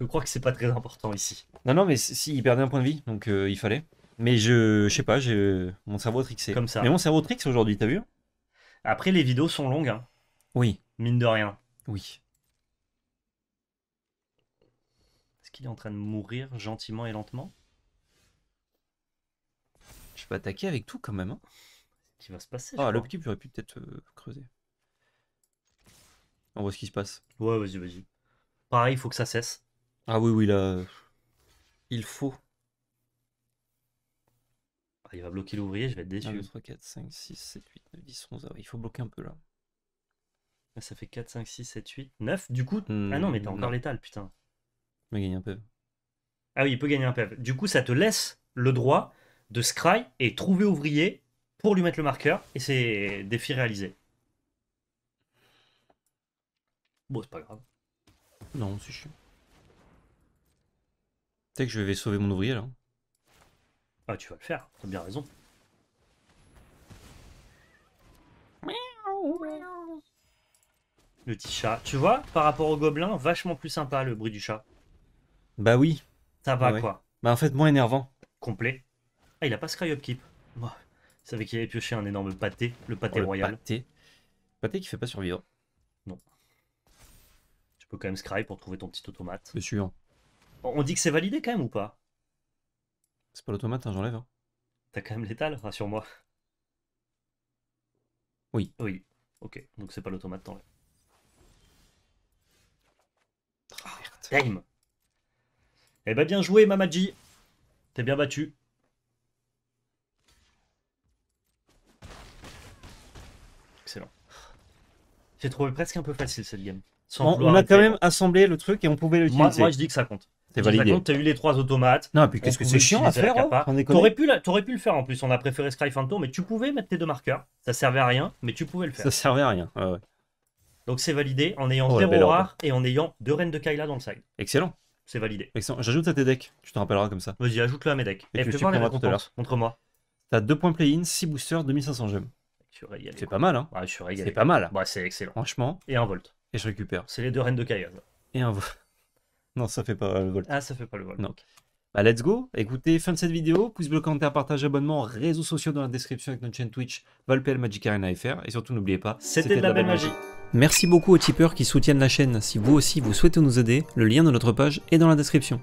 [SPEAKER 1] Je crois que c'est pas très important ici. Non, non, mais si, il perdait un point de vie, donc euh, il fallait. Mais je, sais pas, je, mon cerveau trixé. Comme ça. Mais mon cerveau trixe aujourd'hui, t'as vu hein Après, les vidéos sont longues. Hein. Oui. Mine de rien. Oui. Est-ce qu'il est en train de mourir gentiment et lentement Je peux attaquer avec tout quand même. Hein qui va se passer. Ah, l'optique, j'aurais pu peut-être euh, creuser. On voit ce qui se passe. Ouais, vas-y, vas-y. Pareil, il faut que ça cesse. Ah oui, oui, là. Il faut. Ah, il va bloquer l'ouvrier, je vais être déçu. 3, 4, 5, 6, 7, 8, 9, 10, 11. Ah, il faut bloquer un peu là. Là, ça fait 4, 5, 6, 7, 8, 9. Du coup. Hmm, ah non, mais t'as encore l'étal, putain. Il peut gagner un PEV. Ah oui, il peut gagner un PEV. Du coup, ça te laisse le droit de scry et trouver ouvrier pour lui mettre le marqueur, et c'est défi réalisé. Bon, c'est pas grave. Non, c'est chiant. peut que je vais sauver mon ouvrier là. Ah, tu vas le faire, t'as bien raison. Le petit chat. Tu vois, par rapport au gobelin, vachement plus sympa le bruit du chat. Bah oui. Ça va bah quoi. Bah en fait, moins énervant. Complet. Ah, il a pas Sky Upkeep. moi il savait qu'il avait pioché un énorme pâté, le pâté oh, royal. pâté. Pâté qui fait pas survivre. Non. Tu peux quand même scry pour trouver ton petit automate. Bien sûr. On dit que c'est validé quand même ou pas C'est pas l'automate, hein, j'enlève. Hein. T'as quand même l'étal, rassure-moi. Oui. Oui. Ok, donc c'est pas l'automate, t'enlèves. Oh, ah, Time. Eh ben bien joué Mamadji T'es bien battu J'ai trouvé presque un peu facile cette game. on, a quand même assemblé le truc et on pouvait l'utiliser. Moi, moi, je dis que ça compte. C'est validé. t'as eu les trois automates. Non, puis qu'est-ce que c'est chiant à faire hein, T'aurais pu, pu le faire en plus. On a préféré Sky Phantom, mais tu pouvais mettre tes deux marqueurs. Ça servait à rien, mais tu pouvais le faire. Ça servait à rien. Donc c'est validé en ayant oh, zéro rare et en ayant deux reines de Kaila dans le side. Excellent. C'est validé. Excellent. J'ajoute à tes decks. Tu te rappelleras comme ça. Vas-y, ajoute-le à mes decks. Et, eh, tu, tu, tu tout à l'heure. Contre moi. T'as 2 points play-in, 6 boosters, 2500 gemmes. C'est pas mal, hein Je suis C'est pas mal. c'est excellent. Franchement. Et un volt. Et je récupère. C'est les deux reines de Kaya. Et un volt. Non, ça fait pas le volt. Ah, ça fait pas le volt. Non. Bah, let's go. Écoutez, fin de cette vidéo. Pouce bleu, commentaire, partage, abonnement, réseaux sociaux dans la description avec notre chaîne Twitch, Valpel Magic Arena FR. Et surtout, n'oubliez pas, c'était de, la belle magie. magie. Merci beaucoup aux tipeurs qui soutiennent la chaîne. Si vous aussi vous souhaitez nous aider, le lien de notre page est dans la description.